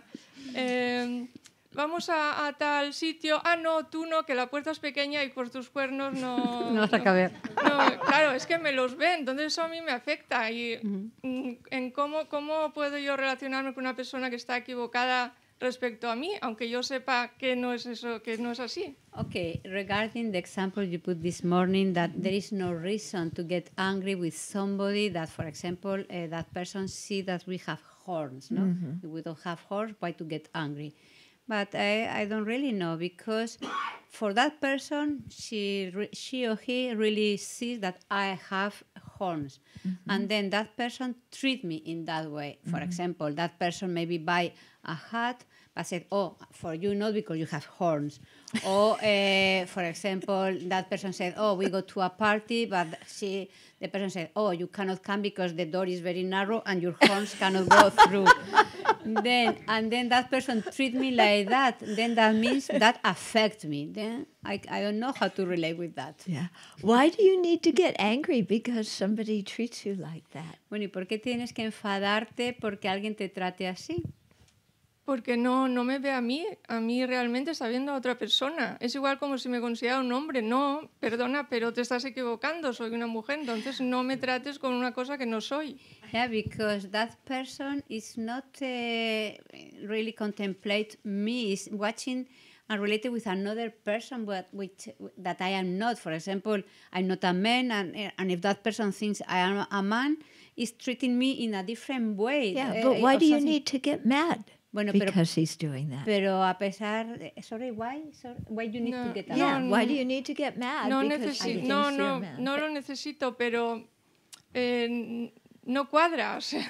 em, vamos a, tal sitio, ah, no, tú no, que la puerta es pequeña y por tus cuernos no... No vas a caber. No, claro, es que me los ven, entonces eso a mí me afecta. Y mm, en cómo, cómo puedo yo relacionarme con una persona que está equivocada respecto a mí, aunque yo sepa que no es eso, que no es así. Okay, regarding the example you put this morning that there is no reason to get angry with somebody that, for example, uh, that person see that we have horns, no? Mm -hmm. If we don't have horns, why to get angry? But I, I don't really know because for that person, she she or he really sees that I have hormones mm-hmm. and then that person treat me in that way for mm-hmm. example that person maybe buy a hat I said, oh, for you not because you have horns. or, uh, for example, that person said, oh, we go to a party, but she, the person said, oh, you cannot come because the door is very narrow and your horns cannot go through. then and then that person treat me like that. Then that means that affect me. Then I, I don't know how to relate with that. Yeah. Why do you need to get angry because somebody treats you like that? Bueno, ¿y por qué tienes que enfadarte porque alguien te trate así? porque no, no me ve a mí, a mí realmente está viendo a otra persona. Es igual como si me considerara un hombre. No, perdona, pero te estás equivocando, soy una mujer, entonces no me trates con una cosa que no soy. Yeah, because that person is not uh, really contemplate me, is watching and related with another person but which that I am not. For example, I'm not a man, and, and if that person thinks I am a man, is treating me in a different way. Yeah, eh, but eh, why do you need to get mad? Bueno, because pero, he's doing that. Pero a pesar, de, sorry, why? Sorry, why you need no, to get mad? Yeah, why do you need to get mad? No necesito, no, no, mad. no lo necesito, pero eh, no cuadra, o sea,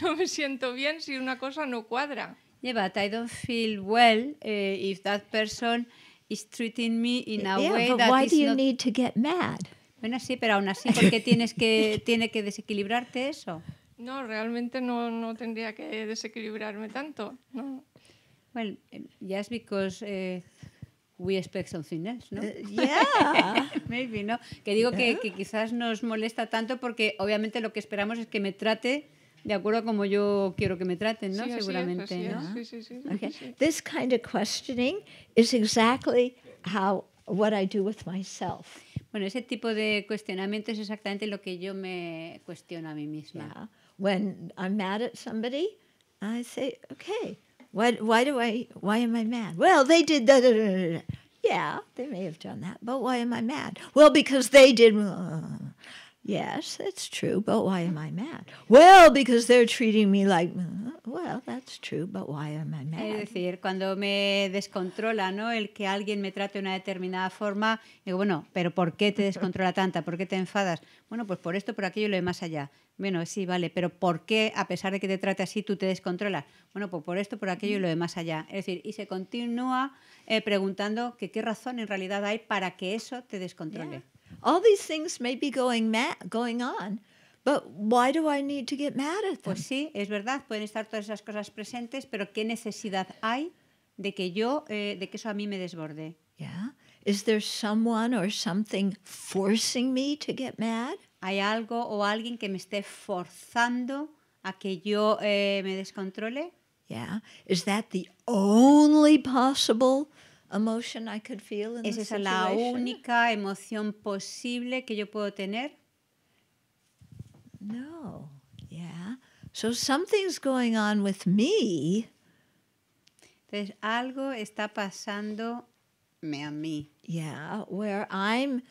no me siento bien si una cosa no cuadra. Yeah, but I don't feel well uh, if that person is treating me in a yeah, way but that why do you not... need to get mad? Bueno, sí, pero aún así, ¿por qué tienes que, tiene que desequilibrarte eso? No, realmente no, no tendría que desequilibrarme tanto. No. Well, just em, because eh, we expect something else, ¿no? Eh, yeah. Maybe, ¿no? Que digo que, quizás nos molesta tanto porque obviamente lo que esperamos es que me trate de acuerdo a como yo quiero que me traten, ¿no? Seguramente, ¿no? Sí, sí, sí, okay. This kind of questioning is exactly how what I do with myself. Bueno, ese tipo de cuestionamiento es exactamente lo que yo me cuestiono a mí misma. When I'm mad at somebody, I say, okay, why, why do I, why am I mad? Well, they did that. Yeah, they may have done that, but why am I mad? Well, because they did. Uh, Yes, it's true, but why am I mad? Well, because they're treating me like, uh, well, that's true, but why am I mad? Es decir, cuando me descontrola, ¿no? El que alguien me trate de una determinada forma, digo, bueno, pero ¿por qué te descontrola tanta? ¿Por qué te enfadas? Bueno, pues por esto, por aquello y lo de más allá. Bueno, sí, vale, pero ¿por qué a pesar de que te trate así tú te descontrolas? Bueno, pues por esto, por aquello y lo de más allá. Es decir, y se continúa eh, preguntando que qué razón en realidad hay para que eso te descontrole. All these things may be going, mad, going on, But why do I need to get mad at them? Pues sí, es verdad, pueden estar todas esas cosas presentes, pero ¿qué necesidad hay de que yo, eh, de que eso a mí me desborde? Yeah. Is there someone or something forcing me to get mad? ¿Hay algo o alguien que me esté forzando a que yo eh, me descontrole? Yeah. Is that the only possible emotion I could feel in ¿Es esa la única emoción posible que yo puedo tener? No. Yeah. So something's going on with me. Entonces algo está me a mí. Yeah, where I'm,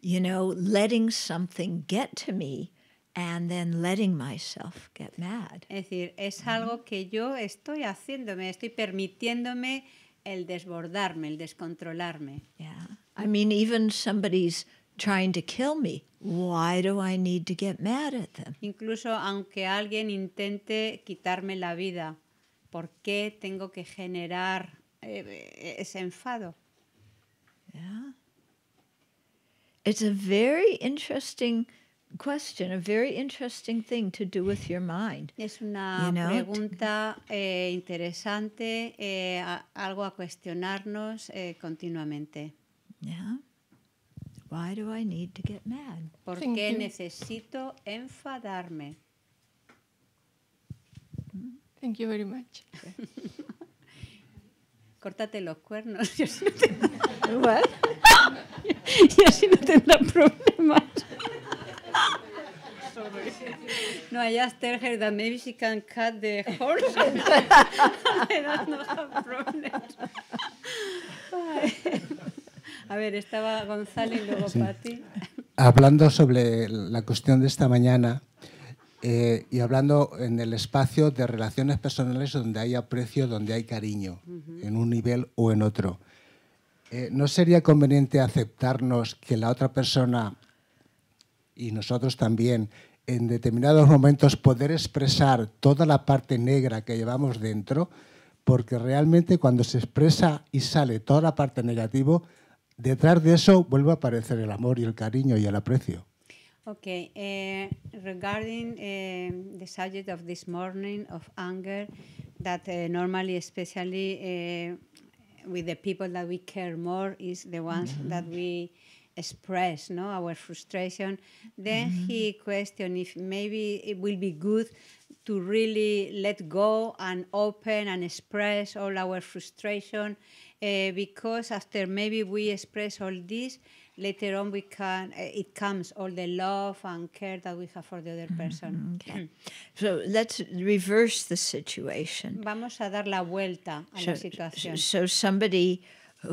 you know, letting something get to me and then letting myself get mad. Es decir, es mm-hmm. algo que yo estoy haciéndome, estoy permitiéndome el desbordarme, el descontrolarme. Yeah. I mean, even somebody's trying to kill me. Why do I need to get mad at them? Incluso aunque alguien intente quitarme la vida, ¿por qué tengo que generar eh, eh, ese enfado? Yeah. It's a very interesting question, a very interesting thing to do with your mind. Es una you know? pregunta eh, interesante, eh, a, algo a cuestionarnos eh, continuamente. Yeah. Why do I need to get mad? ¿Por Thank qué you. necesito enfadarme? Thank you very much. Córtate los cuernos. Yo así no tendrá, problemas. No, I just maybe she can cut the horse. A ver, estaba Gonzalo y luego Hablando sobre la cuestión de esta mañana eh, y hablando en el espacio de relaciones personales donde hay aprecio, donde hay cariño, en un nivel o en otro. Eh, ¿No sería conveniente aceptarnos que la otra persona y nosotros también en determinados momentos poder expresar toda la parte negra que llevamos dentro, porque realmente cuando se expresa y sale toda la parte negativa, detrás de eso vuelve a aparecer el amor y el cariño y el aprecio. Ok, eh, regarding eh, the subject of this morning of anger, that eh, normally, especially with the people that we care more, is the ones that we express no, our frustration, then mm -hmm. he questioned if maybe it will be good to really let go and open and express all our frustration uh, because after maybe we express all this, later on we can uh, it comes all the love and care that we have for the other mm-hmm. person. Mm -hmm. Okay. so let's reverse the situation. Vamos a dar la vuelta a so, la situación. So somebody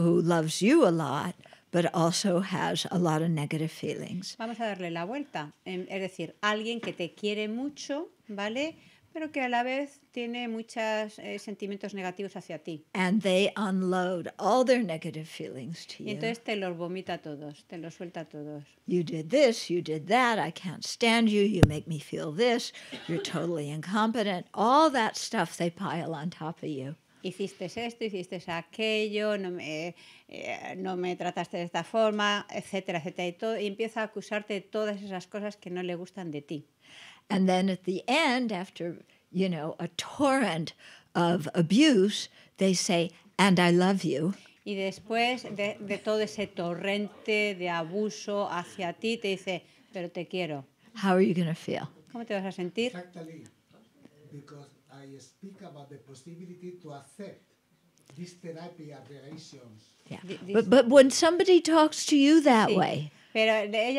who loves you a lot but also has a lot of negative feelings. Vamos a darle la vuelta, es decir, alguien que te quiere mucho, ¿vale? Pero que a la vez tiene muchos eh, sentimientos negativos hacia ti. And they unload all their negative feelings to you. Y entonces te los vomita a todos, te los suelta a todos. You did this, you did that, I can't stand you, you make me feel this, you're totally incompetent. All that stuff they pile on top of you. hiciste esto, hiciste aquello, no me, eh, no me trataste de esta forma, etcétera, etcétera. Y, todo, empieza a acusarte de todas esas cosas que no le gustan de ti. And then at the end, after, you know, a torrent of abuse, they say, and I love you. Y después de, todo ese torrente de abuso hacia ti, te dice, pero te quiero. How are you feel? ¿Cómo te vas a sentir? I speak about the possibility to accept this therapy relations. Yeah. But, but when somebody talks to you that sí. way,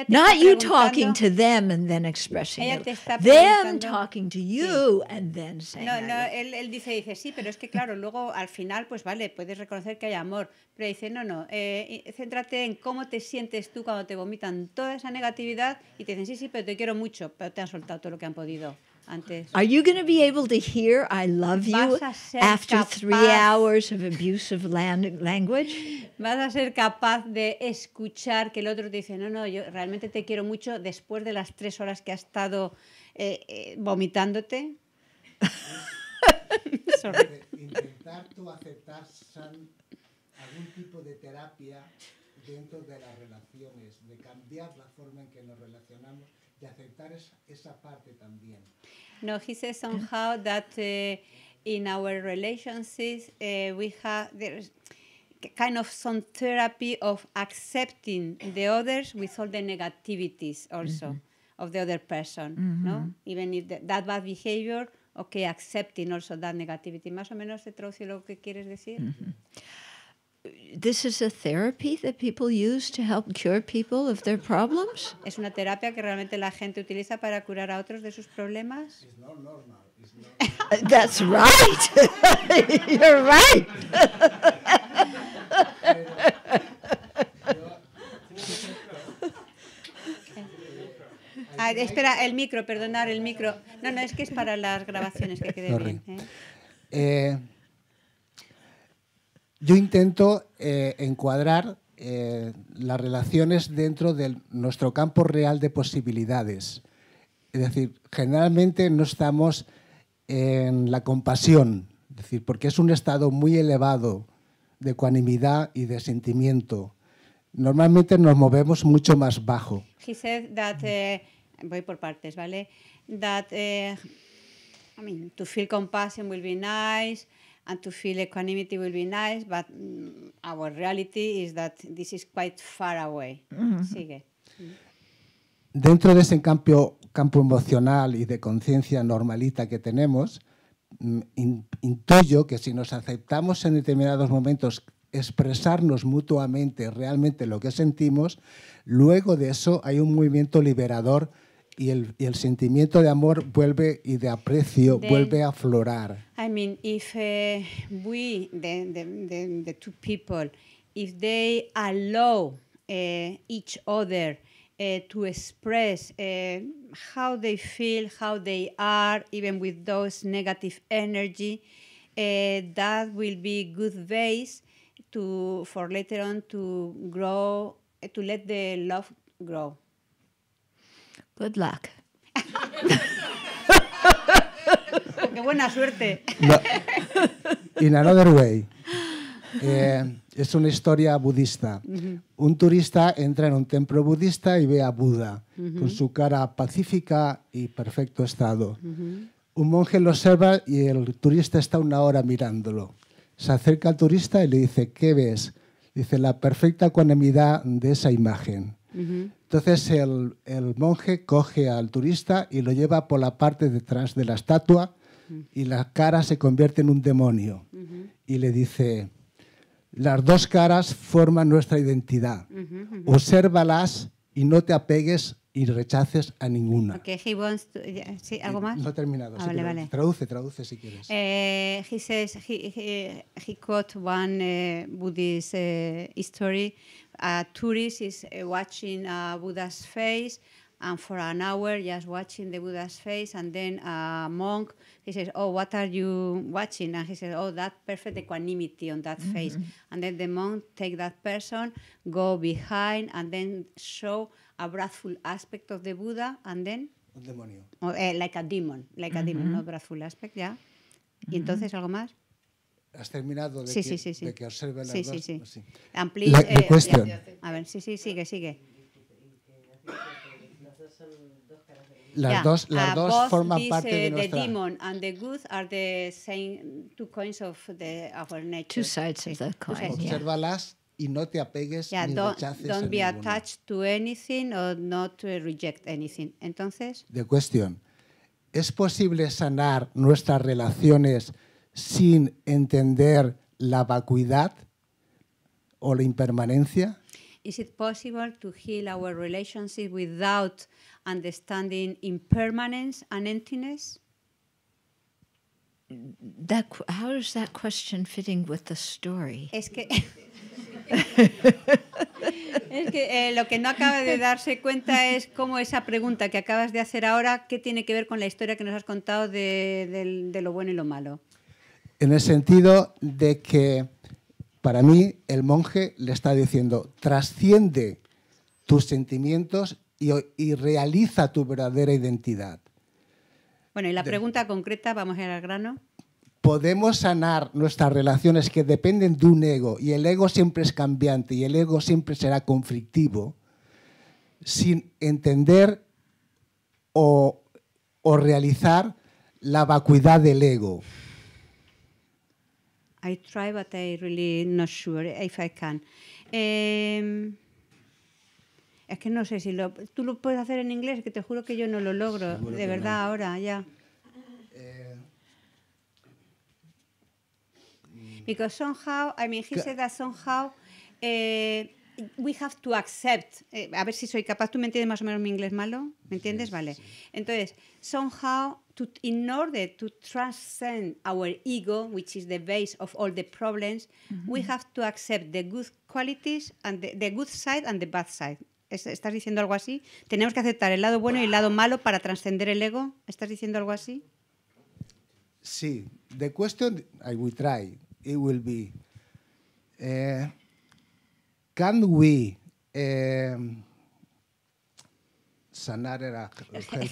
not you talking to them and then expressing ella it. Them talking to you and then saying No, no, él, él, dice, dice, sí, pero es que claro, luego al final, pues vale, puedes reconocer que hay amor, pero dice, no, no, eh, céntrate en cómo te sientes tú cuando te vomitan toda esa negatividad y te dicen, sí, sí, pero te quiero mucho, pero te han soltado todo lo que han podido. Are you going to be able to hear I love you after hours of abusive language? Vas a ser capaz de escuchar que el otro te dice, no, no, yo realmente te quiero mucho después de las tres horas que has estado eh, eh vomitándote. Intentar tú aceptar algún tipo de terapia dentro de las relaciones, de cambiar la forma en que nos relacionamos, de aceptar esa, esa parte también. No, he says somehow that uh, in our relationships uh, we have there's kind of some therapy of accepting the others with all the negativities also mm-hmm. of the other person, mm-hmm. ¿no? Even if the, that bad behavior, okay, accepting also that negativity. Más o menos se traduce lo que quieres decir. Mm-hmm. this is a therapy that people use to help cure people of their problems? ¿Es una terapia que realmente la gente utiliza para curar a otros de sus problemas? It's not normal. It's not uh, That's right. You're right. ah, espera, el micro, perdonar el micro. No, no, es que es para las grabaciones que quede Sorry. bien. ¿eh? Eh, yo intento eh, encuadrar eh, las relaciones dentro de nuestro campo real de posibilidades. Es decir, generalmente no estamos en la compasión, es decir, porque es un estado muy elevado de ecuanimidad y de sentimiento. Normalmente nos movemos mucho más bajo. He said that, eh, voy por partes, ¿vale? That, I mean, to feel compassion will be nice, and to feel equanimity will be nice, but mm, our reality is that this is quite far away. Mm-hmm. Sigue. Mm-hmm. Dentro de ese campo, campo emocional y de conciencia normalita que tenemos, mm, intuyo que si nos aceptamos en determinados momentos expresarnos mutuamente realmente lo que sentimos, luego de eso hay un movimiento liberador y el, sentimiento de amor vuelve y de aprecio vuelve a aflorar. I mean, if uh, we, the, two people, if they allow uh, each other uh, to express how they feel, how they are, even with those negative energy, that will be good base to for later on to grow, to let the love grow. Good luck. Qué buena suerte. In another way. Eh, es una historia budista. Un turista entra en un templo budista y ve a Buda con su cara pacífica y perfecto estado. Un monje lo observa y el turista está una hora mirándolo. Se acerca al turista y le dice, ¿qué ves? Dice, la perfecta ecuanimidad de esa imagen. Entonces el, monje coge al turista y lo lleva por la parte detrás de la estatua y la cara se convierte en un demonio. Y le dice, las dos caras forman nuestra identidad. Obsérvalas y no te apegues y rechaces a ninguna. ¿Algo más? No ha terminado. Ah, traduce, traduce si quieres. Eh, he says he, one eh, eh, story a tourist is eh, watching uh, Buddha's face and for an hour just watching the Buddha's face. And then a monk, he says, Oh, what are you watching? And he says, Oh, that perfect equanimity on that mm -hmm. face. And then the monk take that person, go behind, and then show a wrathful aspect of the Buddha, and then. demonio. Oh, eh, like a demon, like mm -hmm. a demon, mm-hmm. no wrathful aspect, yeah. Mm -hmm. ¿Y mm-hmm. entonces algo más? ¿Has terminado de, que, sí, sí, de que observe las dos? Sí, pues sí, la, eh, A ver, sí, sí, sigue, sigue. Las dos yeah. dos, las ah, dos forman parte uh, de nuestra... The demon and the good are the same two coins of the, our nature. Two sides of the coin, Obsérvalas yeah. y no te apegues ni don't, rechaces Don't be ninguna. attached to anything or not to reject anything. Entonces... The cuestión. ¿Es posible sanar nuestras relaciones sin entender la vacuidad o la impermanencia? Is it possible to heal our entender without understanding impermanence and emptiness? That, how is that question fitting with the Es que eh, lo que no acaba de darse cuenta es cómo esa pregunta que acabas de hacer ahora, ¿qué tiene que ver con la historia que nos has contado de lo bueno y lo malo? en el sentido de que para mí el monje le está diciendo, trasciende tus sentimientos y, realiza tu verdadera identidad. Bueno, y la pregunta concreta, vamos a ir al grano. ¿Podemos sanar nuestras relaciones que dependen de un ego y el ego siempre es cambiante y el ego siempre será conflictivo sin entender o, o realizar la vacuidad del ego? I try, but I really not sure if I can. Eh, es que no sé si lo. Tú lo puedes hacer en inglés, que te juro que yo no lo logro, de verdad, ahora, ya. Eh, Because somehow, I mean, he said that somehow. Eh, we have to accept. Eh, a ver si soy capaz. ¿Tú me entiendes más o menos mi inglés malo? ¿Me entiendes? Vale. Entonces, somehow to, in order to transcend our ego, which is the base of all the problems, we have to accept the good qualities and the, good side and the bad side. ¿Estás diciendo algo así? ¿Tenemos que aceptar el lado bueno y el lado malo para trascender el ego? ¿Estás diciendo algo así? Sí. The question I will try, it will be, eh, can we eh, sanar era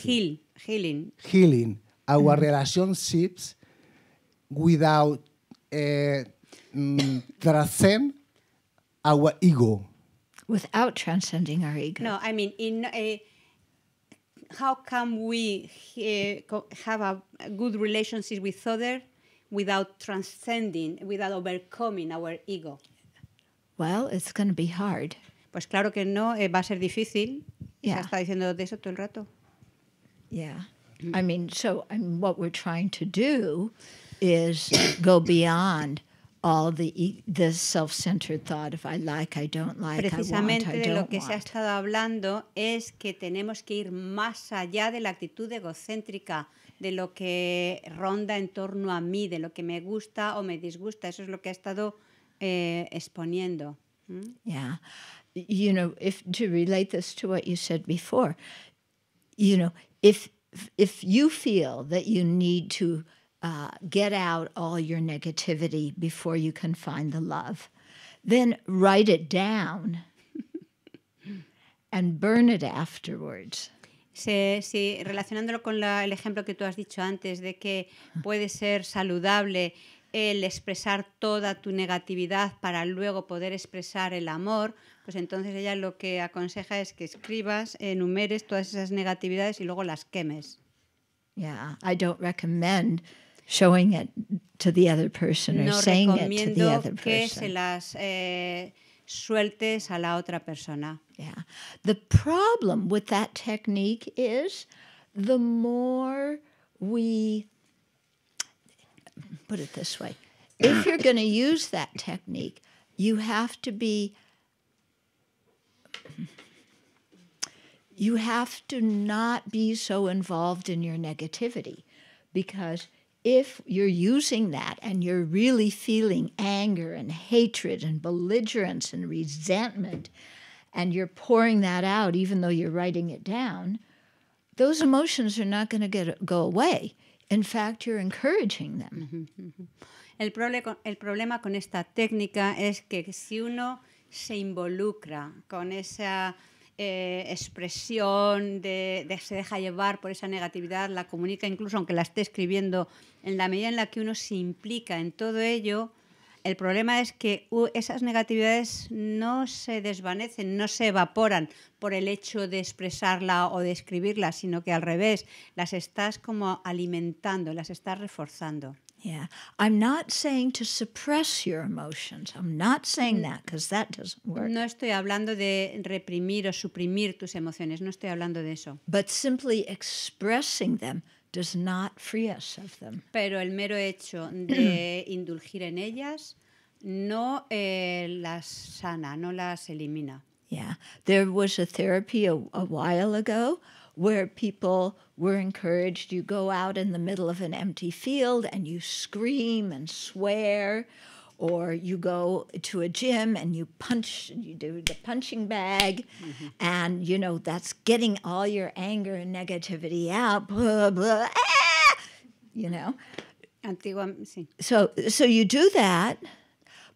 heal, healing. Healing our relationships without uh, mm, transcend our ego. Without transcending our ego. No, I mean, in eh, how can we uh, have a, good relationship with other without transcending, without overcoming our ego? Well, it's going to be hard. Pues claro que no, eh, va a ser difícil. ¿Se está diciendo de eso todo el rato. Yeah. Mm. I mean, so what we're trying to do is go beyond all the e, the self-centered thought of I like, I don't like, Precisamente I de lo que se ha estado hablando es que tenemos que ir más allá de la actitud egocéntrica, de lo que ronda en torno a mí, de lo que me gusta o me disgusta. Eso es lo que ha estado eh, exponiendo. ¿Mm? ya you know, if to relate this to what you said before, you know, if if you feel that you need to uh, get out all your negativity before you can find the love, then write it down and burn it afterwards. Sí, sí, relacionándolo con la, el ejemplo que tú has dicho antes de que puede ser saludable el expresar toda tu negatividad para luego poder expresar el amor, pues entonces ella lo que aconseja es que escribas, enumeres todas esas negatividades y luego las quemes. Yeah, I don't recommend showing it to the other person or saying it to the other person. que se las eh, sueltes a la otra persona. Yeah. The problem with that technique is the more we put it this way, if you're going to use that technique, you have to be you have to not be so involved in your negativity because if you're using that and you're really feeling anger and hatred and belligerence and resentment and you're pouring that out even though you're writing it down those emotions are not going to get go away in fact you're encouraging them mm-hmm, mm-hmm. El, problema, el problema con esta técnica es que si uno se involucra con esa Eh, expresión, de, se deja llevar por esa negatividad, la comunica incluso aunque la esté escribiendo, en la medida en la que uno se implica en todo ello, el problema es que esas negatividades no se desvanecen, no se evaporan por el hecho de expresarla o de escribirla, sino que al revés, las estás como alimentando, las estás reforzando. Yeah. I'm not saying to suppress your emotions. I'm not saying mm. that because that doesn't work. No estoy hablando de reprimir o suprimir tus emociones. No estoy hablando de eso. But simply expressing them does not free us of them. Pero el mero hecho de indulgir en ellas no eh, las sana, no las elimina. Yeah. There was a therapy a, a while ago where people were encouraged you go out in the middle of an empty field and you scream and swear or you go to a gym and you punch you do the punching bag mm-hmm. and you know that's getting all your anger and negativity out blah blah ah! you know so so you do that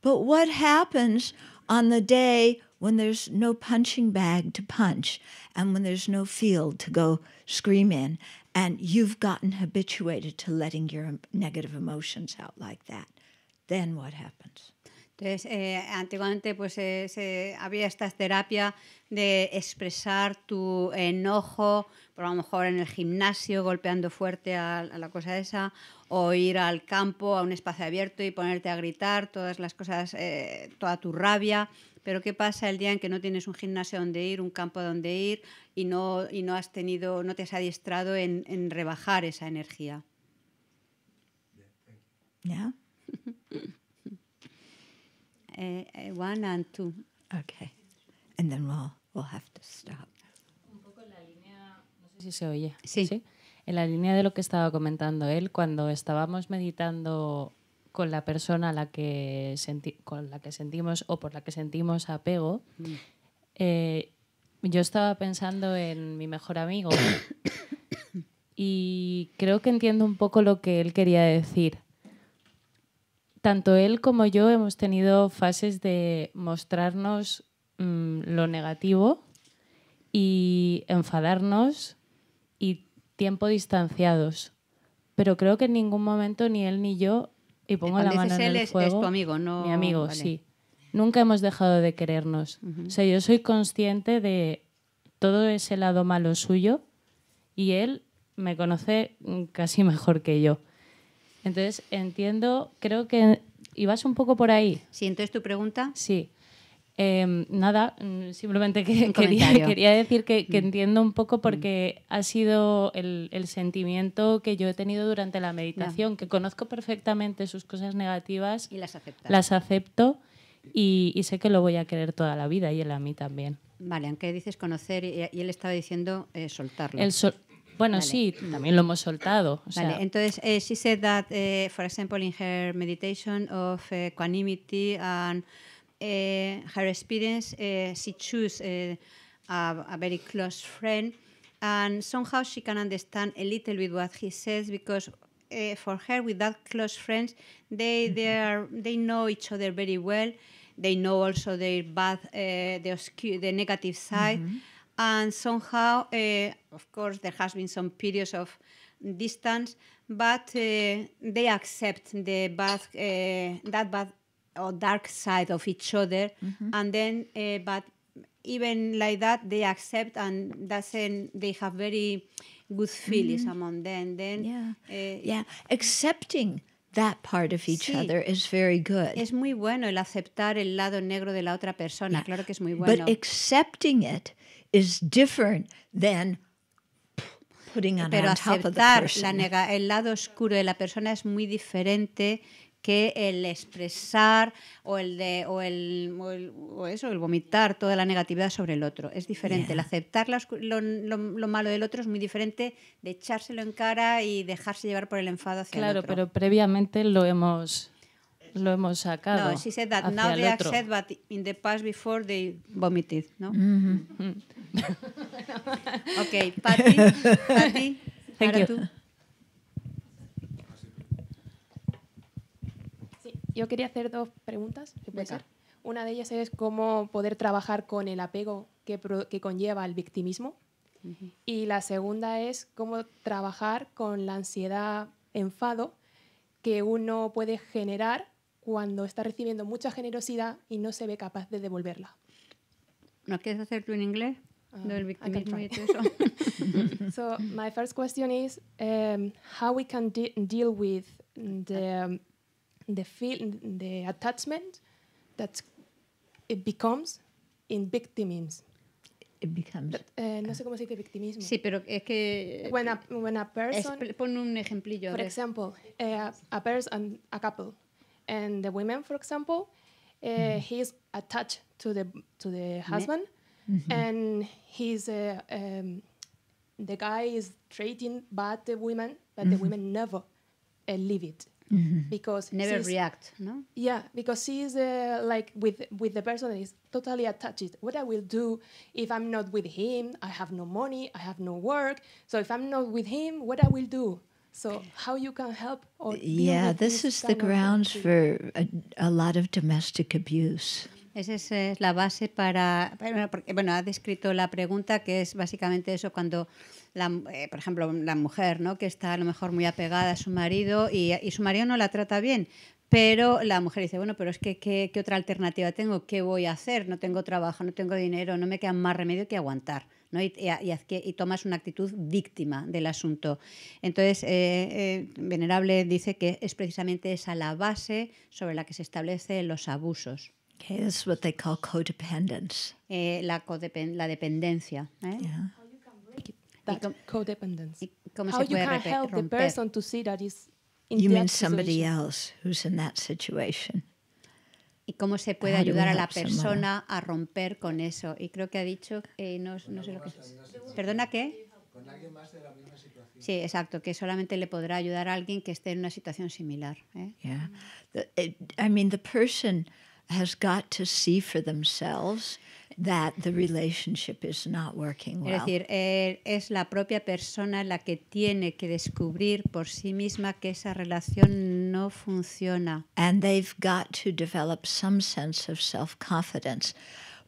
but what happens on the day when there's no punching bag to punch and when there's no field to go scream in and you've gotten habituated to letting your negative emotions out like that, then what happens? Entonces, eh, antiguamente pues, eh, se, había esta terapia de expresar tu enojo, por lo mejor en el gimnasio golpeando fuerte a, la cosa esa, o ir al campo, a un espacio abierto y ponerte a gritar todas las cosas, eh, toda tu rabia. Pero ¿qué pasa el día en que no tienes un gimnasio donde ir, un campo donde ir y no, y no, has tenido, no te has adiestrado en, rebajar esa energía? ¿Ya? Eh, eh, one and two. Okay. And then we'll, we'll have to stop. Un poco en la línea, no sé si se oye. Sí. En la línea de lo que estaba comentando él, cuando estábamos meditando con la persona a la que senti con la que sentimos o por la que sentimos apego, mm. eh, yo estaba pensando en mi mejor amigo y creo que entiendo un poco lo que él quería decir tanto él como yo hemos tenido fases de mostrarnos mm, lo negativo y enfadarnos y tiempo distanciados. Pero creo que en ningún momento ni él ni yo, y pongo la mano en el es, es tu amigo, no... Mi amigo, sí. Nunca hemos dejado de querernos. O sea, yo soy consciente de todo ese lado malo suyo y él me conoce mm, casi mejor que yo. Entonces, entiendo, creo que ibas un poco por ahí. Sí, entonces tu pregunta. Sí. Em, nada, mm, simplemente que quería, quería, decir que, mm. entiendo un poco mm. porque ha sido el, sentimiento que yo he tenido durante la meditación, que conozco perfectamente sus cosas negativas. Y las aceptas. Las acepto y, sé que lo voy a querer toda la vida y él a mí también. Vale, aunque dices conocer y, él estaba diciendo eh, soltarlo. Bueno, sí, mm. también lo hemos soltado. O vale, entonces, eh, she said that, eh, for example, in her meditation of eh, equanimity and eh, her experience, she chose a, a, very close friend, and somehow she can understand a little bit what he says because. for her, with that close friends, they they are they know each other very well. They know also their bad, the, the negative side, and somehow, uh, of course, there has been some periods of distance, but uh, they accept the bad, eh, that bad or dark side of each other, mm-hmm. and then, but even like that, they accept and doesn't they have very good feelings mm-hmm. among them. Then, yeah, yeah, accepting that part of each sí. other is very good. Es muy bueno el aceptar el lado negro de la otra persona. Yeah. Claro que es muy bueno. But accepting it es diferente Pero on el lado oscuro de la persona es muy diferente que el expresar o el de o el, o eso el vomitar toda la negatividad sobre el otro es diferente el aceptar lo, malo del otro es muy diferente de echárselo en cara y dejarse llevar por el enfado hacia el otro claro pero previamente lo hemos lo hemos sacado. No, she said that now they accept, but in the past before they vomited, ¿no? Patty, mm-hmm. Patty, yo quería hacer dos preguntas, Una de ellas es cómo poder trabajar con el apego que, conlleva el victimismo. Y la segunda es cómo trabajar con la ansiedad, enfado que uno puede generar cuando está recibiendo mucha generosidad y no se ve capaz de devolverla. ¿No quieres hacer tú en inglés? No, ah, el victimismo y eso. so my first question is um, how we can deal with the um, the the attachment that becomes in victimism. It becomes. Eh, no sé cómo se dice victimismo. Sí, pero es que. When a, pon un ejemplillo. Por ejemplo, example, eh, a person, a couple. and the women, for example, uh, mm he is attached to the to the husband, mm-hmm. and he's uh, um, the guy is treating bad the women, but mm-hmm. the women never uh, leave it mm-hmm. because never react. No. Yeah, because he's uh, like with with the person is totally attached. What I will do if I'm not with him? I have no money. I have no work. So if I'm not with him, what I will do? So how you can Yeah, this, is the for a, lot of domestic abuse. Esa es eh, la base para, bueno, ha descrito la pregunta que es básicamente eso cuando, la, eh, por ejemplo, la mujer, ¿no? Que está a lo mejor muy apegada a su marido y, y su marido no la trata bien, pero la mujer dice, bueno, pero es que ¿qué, otra alternativa tengo? ¿Qué voy a hacer? No tengo trabajo, no tengo dinero, no me queda más remedio que aguantar. ¿no? y, y, y, tomas una actitud víctima del asunto. Entonces, eh, eh, Venerable dice que es precisamente esa la base sobre la que se establecen los abusos. Okay, es is what they call Eh, la, codepend la dependencia. ¿eh? Yeah. Cómo se puede you help romper? the person to see that is in you mean somebody position. else who's in that situation y cómo se puede ah, ayudar a la persona a romper con eso. Y creo que ha dicho, eh, no, sé lo que... ¿Perdona qué? Sí, exacto, que solamente le podrá ayudar a alguien que esté en una situación similar. ¿eh? Yeah. Eh, I mean, the person has got to see for themselves that the relationship is not working well. Es decir, es la propia persona la que tiene que descubrir por sí misma que esa relación no funciona. And they've got to develop some sense of self-confidence,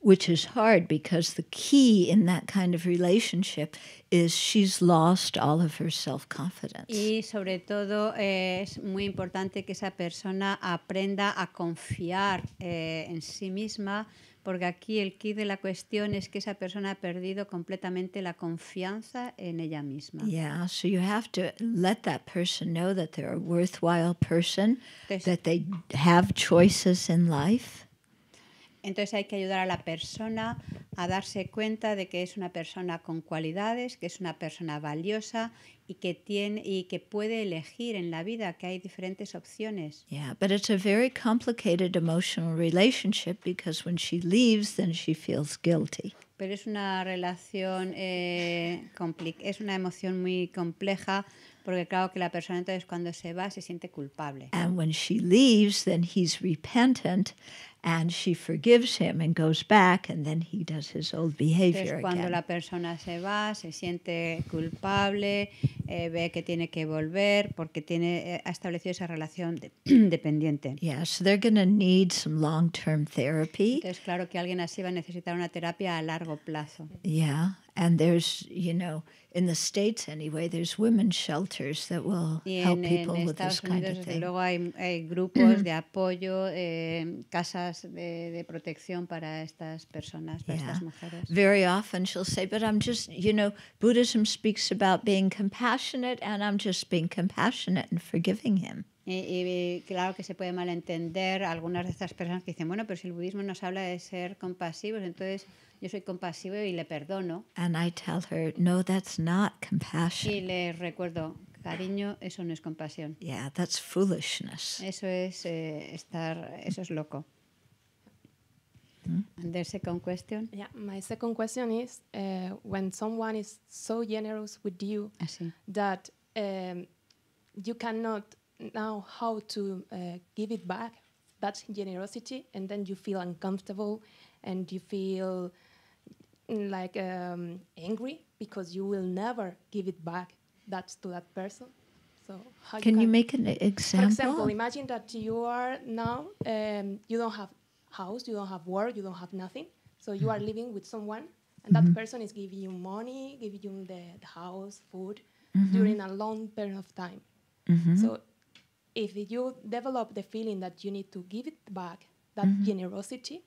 which is hard because the key in that kind of relationship is she's lost all of her self-confidence. Y sobre todo eh, es muy importante que esa persona aprenda a confiar eh, en sí misma. porque aquí el quid de la cuestión es que esa persona ha perdido completamente la confianza en ella misma. Yeah, so you have to let that person know that they're a worthwhile person, that they have choices in life. Entonces hay que ayudar a la persona a darse cuenta de que es una persona con cualidades, que es una persona valiosa y que tiene y que puede elegir en la vida, que hay diferentes opciones. a very complicated emotional relationship because when she leaves, then feels guilty. Pero es una relación eh, es una emoción muy compleja porque claro que la persona entonces cuando se va se siente culpable. And when she leaves, then he's repentant and she forgives him and goes back and then he does his old behavior Entonces, cuando again. la persona se va, se siente culpable, eh, ve que tiene que volver porque tiene eh, ha establecido esa relación de, dependiente. Yeah, so they're going to need some long-term therapy. Es claro que alguien así va a necesitar una terapia a largo plazo. Yeah and there's you know in the states anyway there's women's shelters that will help people with Estados this kind Unidos, of thing. Luego hay, hay grupos mm-hmm. de apoyo, eh, casas de, de protección para estas personas, para yeah. estas mujeres. Very often she'll say, "But I'm just, you know, Buddhism speaks about being compassionate, and I'm just being compassionate and forgiving him." Y, y, claro que se puede malentender algunas de estas personas que dicen, bueno, pero si el budismo nos habla de ser compasivos, entonces yo soy compasivo y le perdono. And I tell her, no, that's not compassion. Y le recuerdo, cariño, eso no es compasión. Yeah, that's foolishness. Eso es eh, estar, eso es loco. Hmm? And the second question. Yeah, my second question is eh, when someone is so generous with you ah, that em, you cannot know how to eh, give it back, that generosity, and then you feel uncomfortable and you feel like um, angry because you will never give it back that to that person. So can you, can you make an example? For example, imagine that you are now um, you don't have house, you don't have work, you don't have nothing. So you are mm-hmm. living with someone, and mm-hmm. that person is giving you money, giving you the, the house, food mm-hmm. during a long period of time. Mm-hmm. So if you develop the feeling that you need to give it back, that mm-hmm. generosity,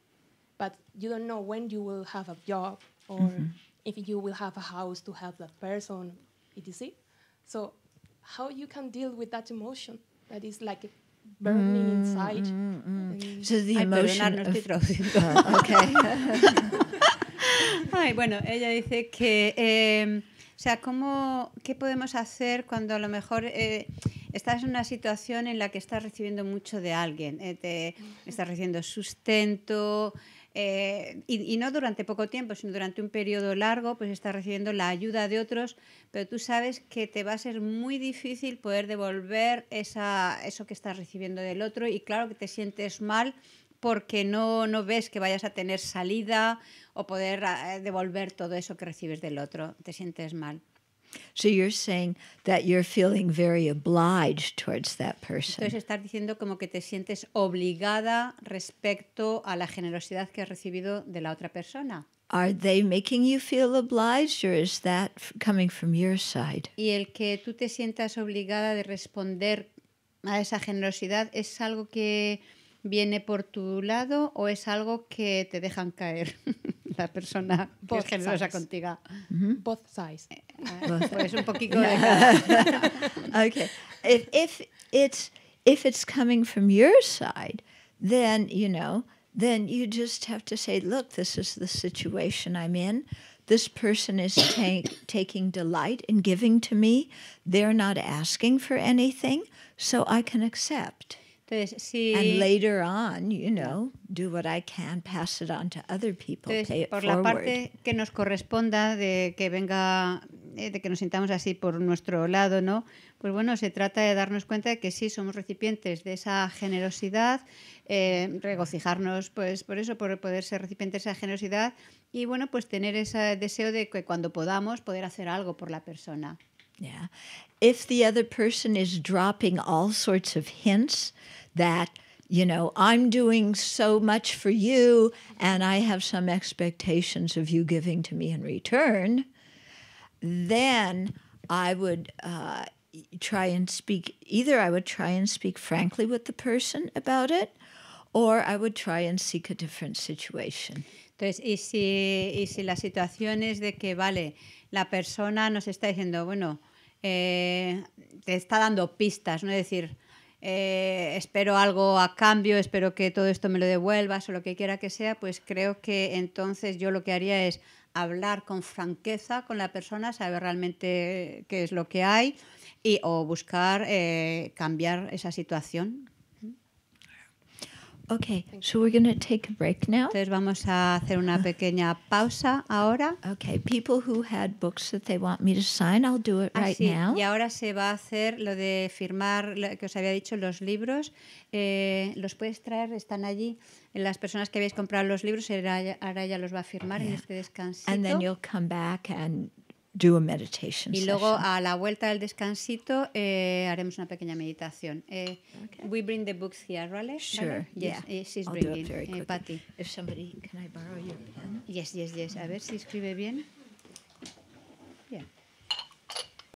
but you don't know when you will have a job o si -hmm. if you will have a house to help that person, etc. So how you can deal with that emotion that is like burning mm, inside. Mm, mm. So the emotion no ah, ah. okay. Ay, bueno, ella dice que, em, o sea, ¿cómo, ¿qué podemos hacer cuando a lo mejor eh, estás en una situación en la que estás recibiendo mucho de alguien? Eh, estás recibiendo sustento, eh, y, no durante poco tiempo, sino durante un periodo largo, pues estás recibiendo la ayuda de otros, pero tú sabes que te va a ser muy difícil poder devolver eso que estás recibiendo del otro y claro que te sientes mal porque no ves que vayas a tener salida o poder eh, devolver todo eso que recibes del otro, te sientes mal. So you're saying that Entonces estás diciendo como que te sientes obligada respecto a la generosidad que has recibido de la otra persona. Are they making you feel obliged or is that coming from your side? Y el que tú te sientas obligada de responder a esa generosidad es algo que viene por tu lado o es algo que te dejan caer. la persona Both que es generosa sides. Mm -hmm. Both sides. pues un poquito de cada. okay. If, if, it's, if it's coming from your side, then, you know, then you just have to say, look, this is the situation I'm in. This person is ta taking delight in giving to me. They're not asking for anything, so I can accept. Entonces, si And later on, you know, do what I can, pass it on to other people, por la parte que nos corresponda de que venga, eh, de que nos sintamos así por nuestro lado, ¿no? Pues bueno, se trata de darnos cuenta de que sí somos recipientes de esa generosidad, eh, regocijarnos, pues por eso, por poder ser recipientes de esa generosidad y bueno, pues tener ese deseo de que cuando podamos poder hacer algo por la persona. Yeah. If the other person is dropping all sorts of hints that you know, I'm doing so much for you, and I have some expectations of you giving to me in return, then I would uh, try and speak, either I would try and speak frankly with the person about it, or I would try and seek a different situation. Entonces, y si, y si la situación es de que, vale, la persona nos está diciendo, bueno, eh, te está dando pistas, ¿no? Es decir, eh, espero algo a cambio, espero que todo esto me lo devuelvas o lo que quiera que sea, pues creo que entonces yo lo que haría es hablar con franqueza con la persona, saber realmente qué es lo que hay y, o buscar eh, cambiar esa situación going to take a break now. Entonces vamos a hacer una pequeña pausa ahora. people who had books that they want me to sign, I'll do it right ah, Y ahora se va a hacer lo de firmar, que os había dicho, los libros. Eh, los puedes traer, están allí. Las personas que habéis comprado los libros, ahora ya, los va a firmar en este descansito. And then you'll come back and do a meditation y luego session. a la vuelta del descansito eh, haremos una pequeña meditación. Eh, okay. We bring the books here, right? Sure. Yes, yeah. Eh, she's I'll bringing. Do it very eh, Patty. If somebody, can I borrow your pen? Yes, yes, yes. A ver si escribe bien.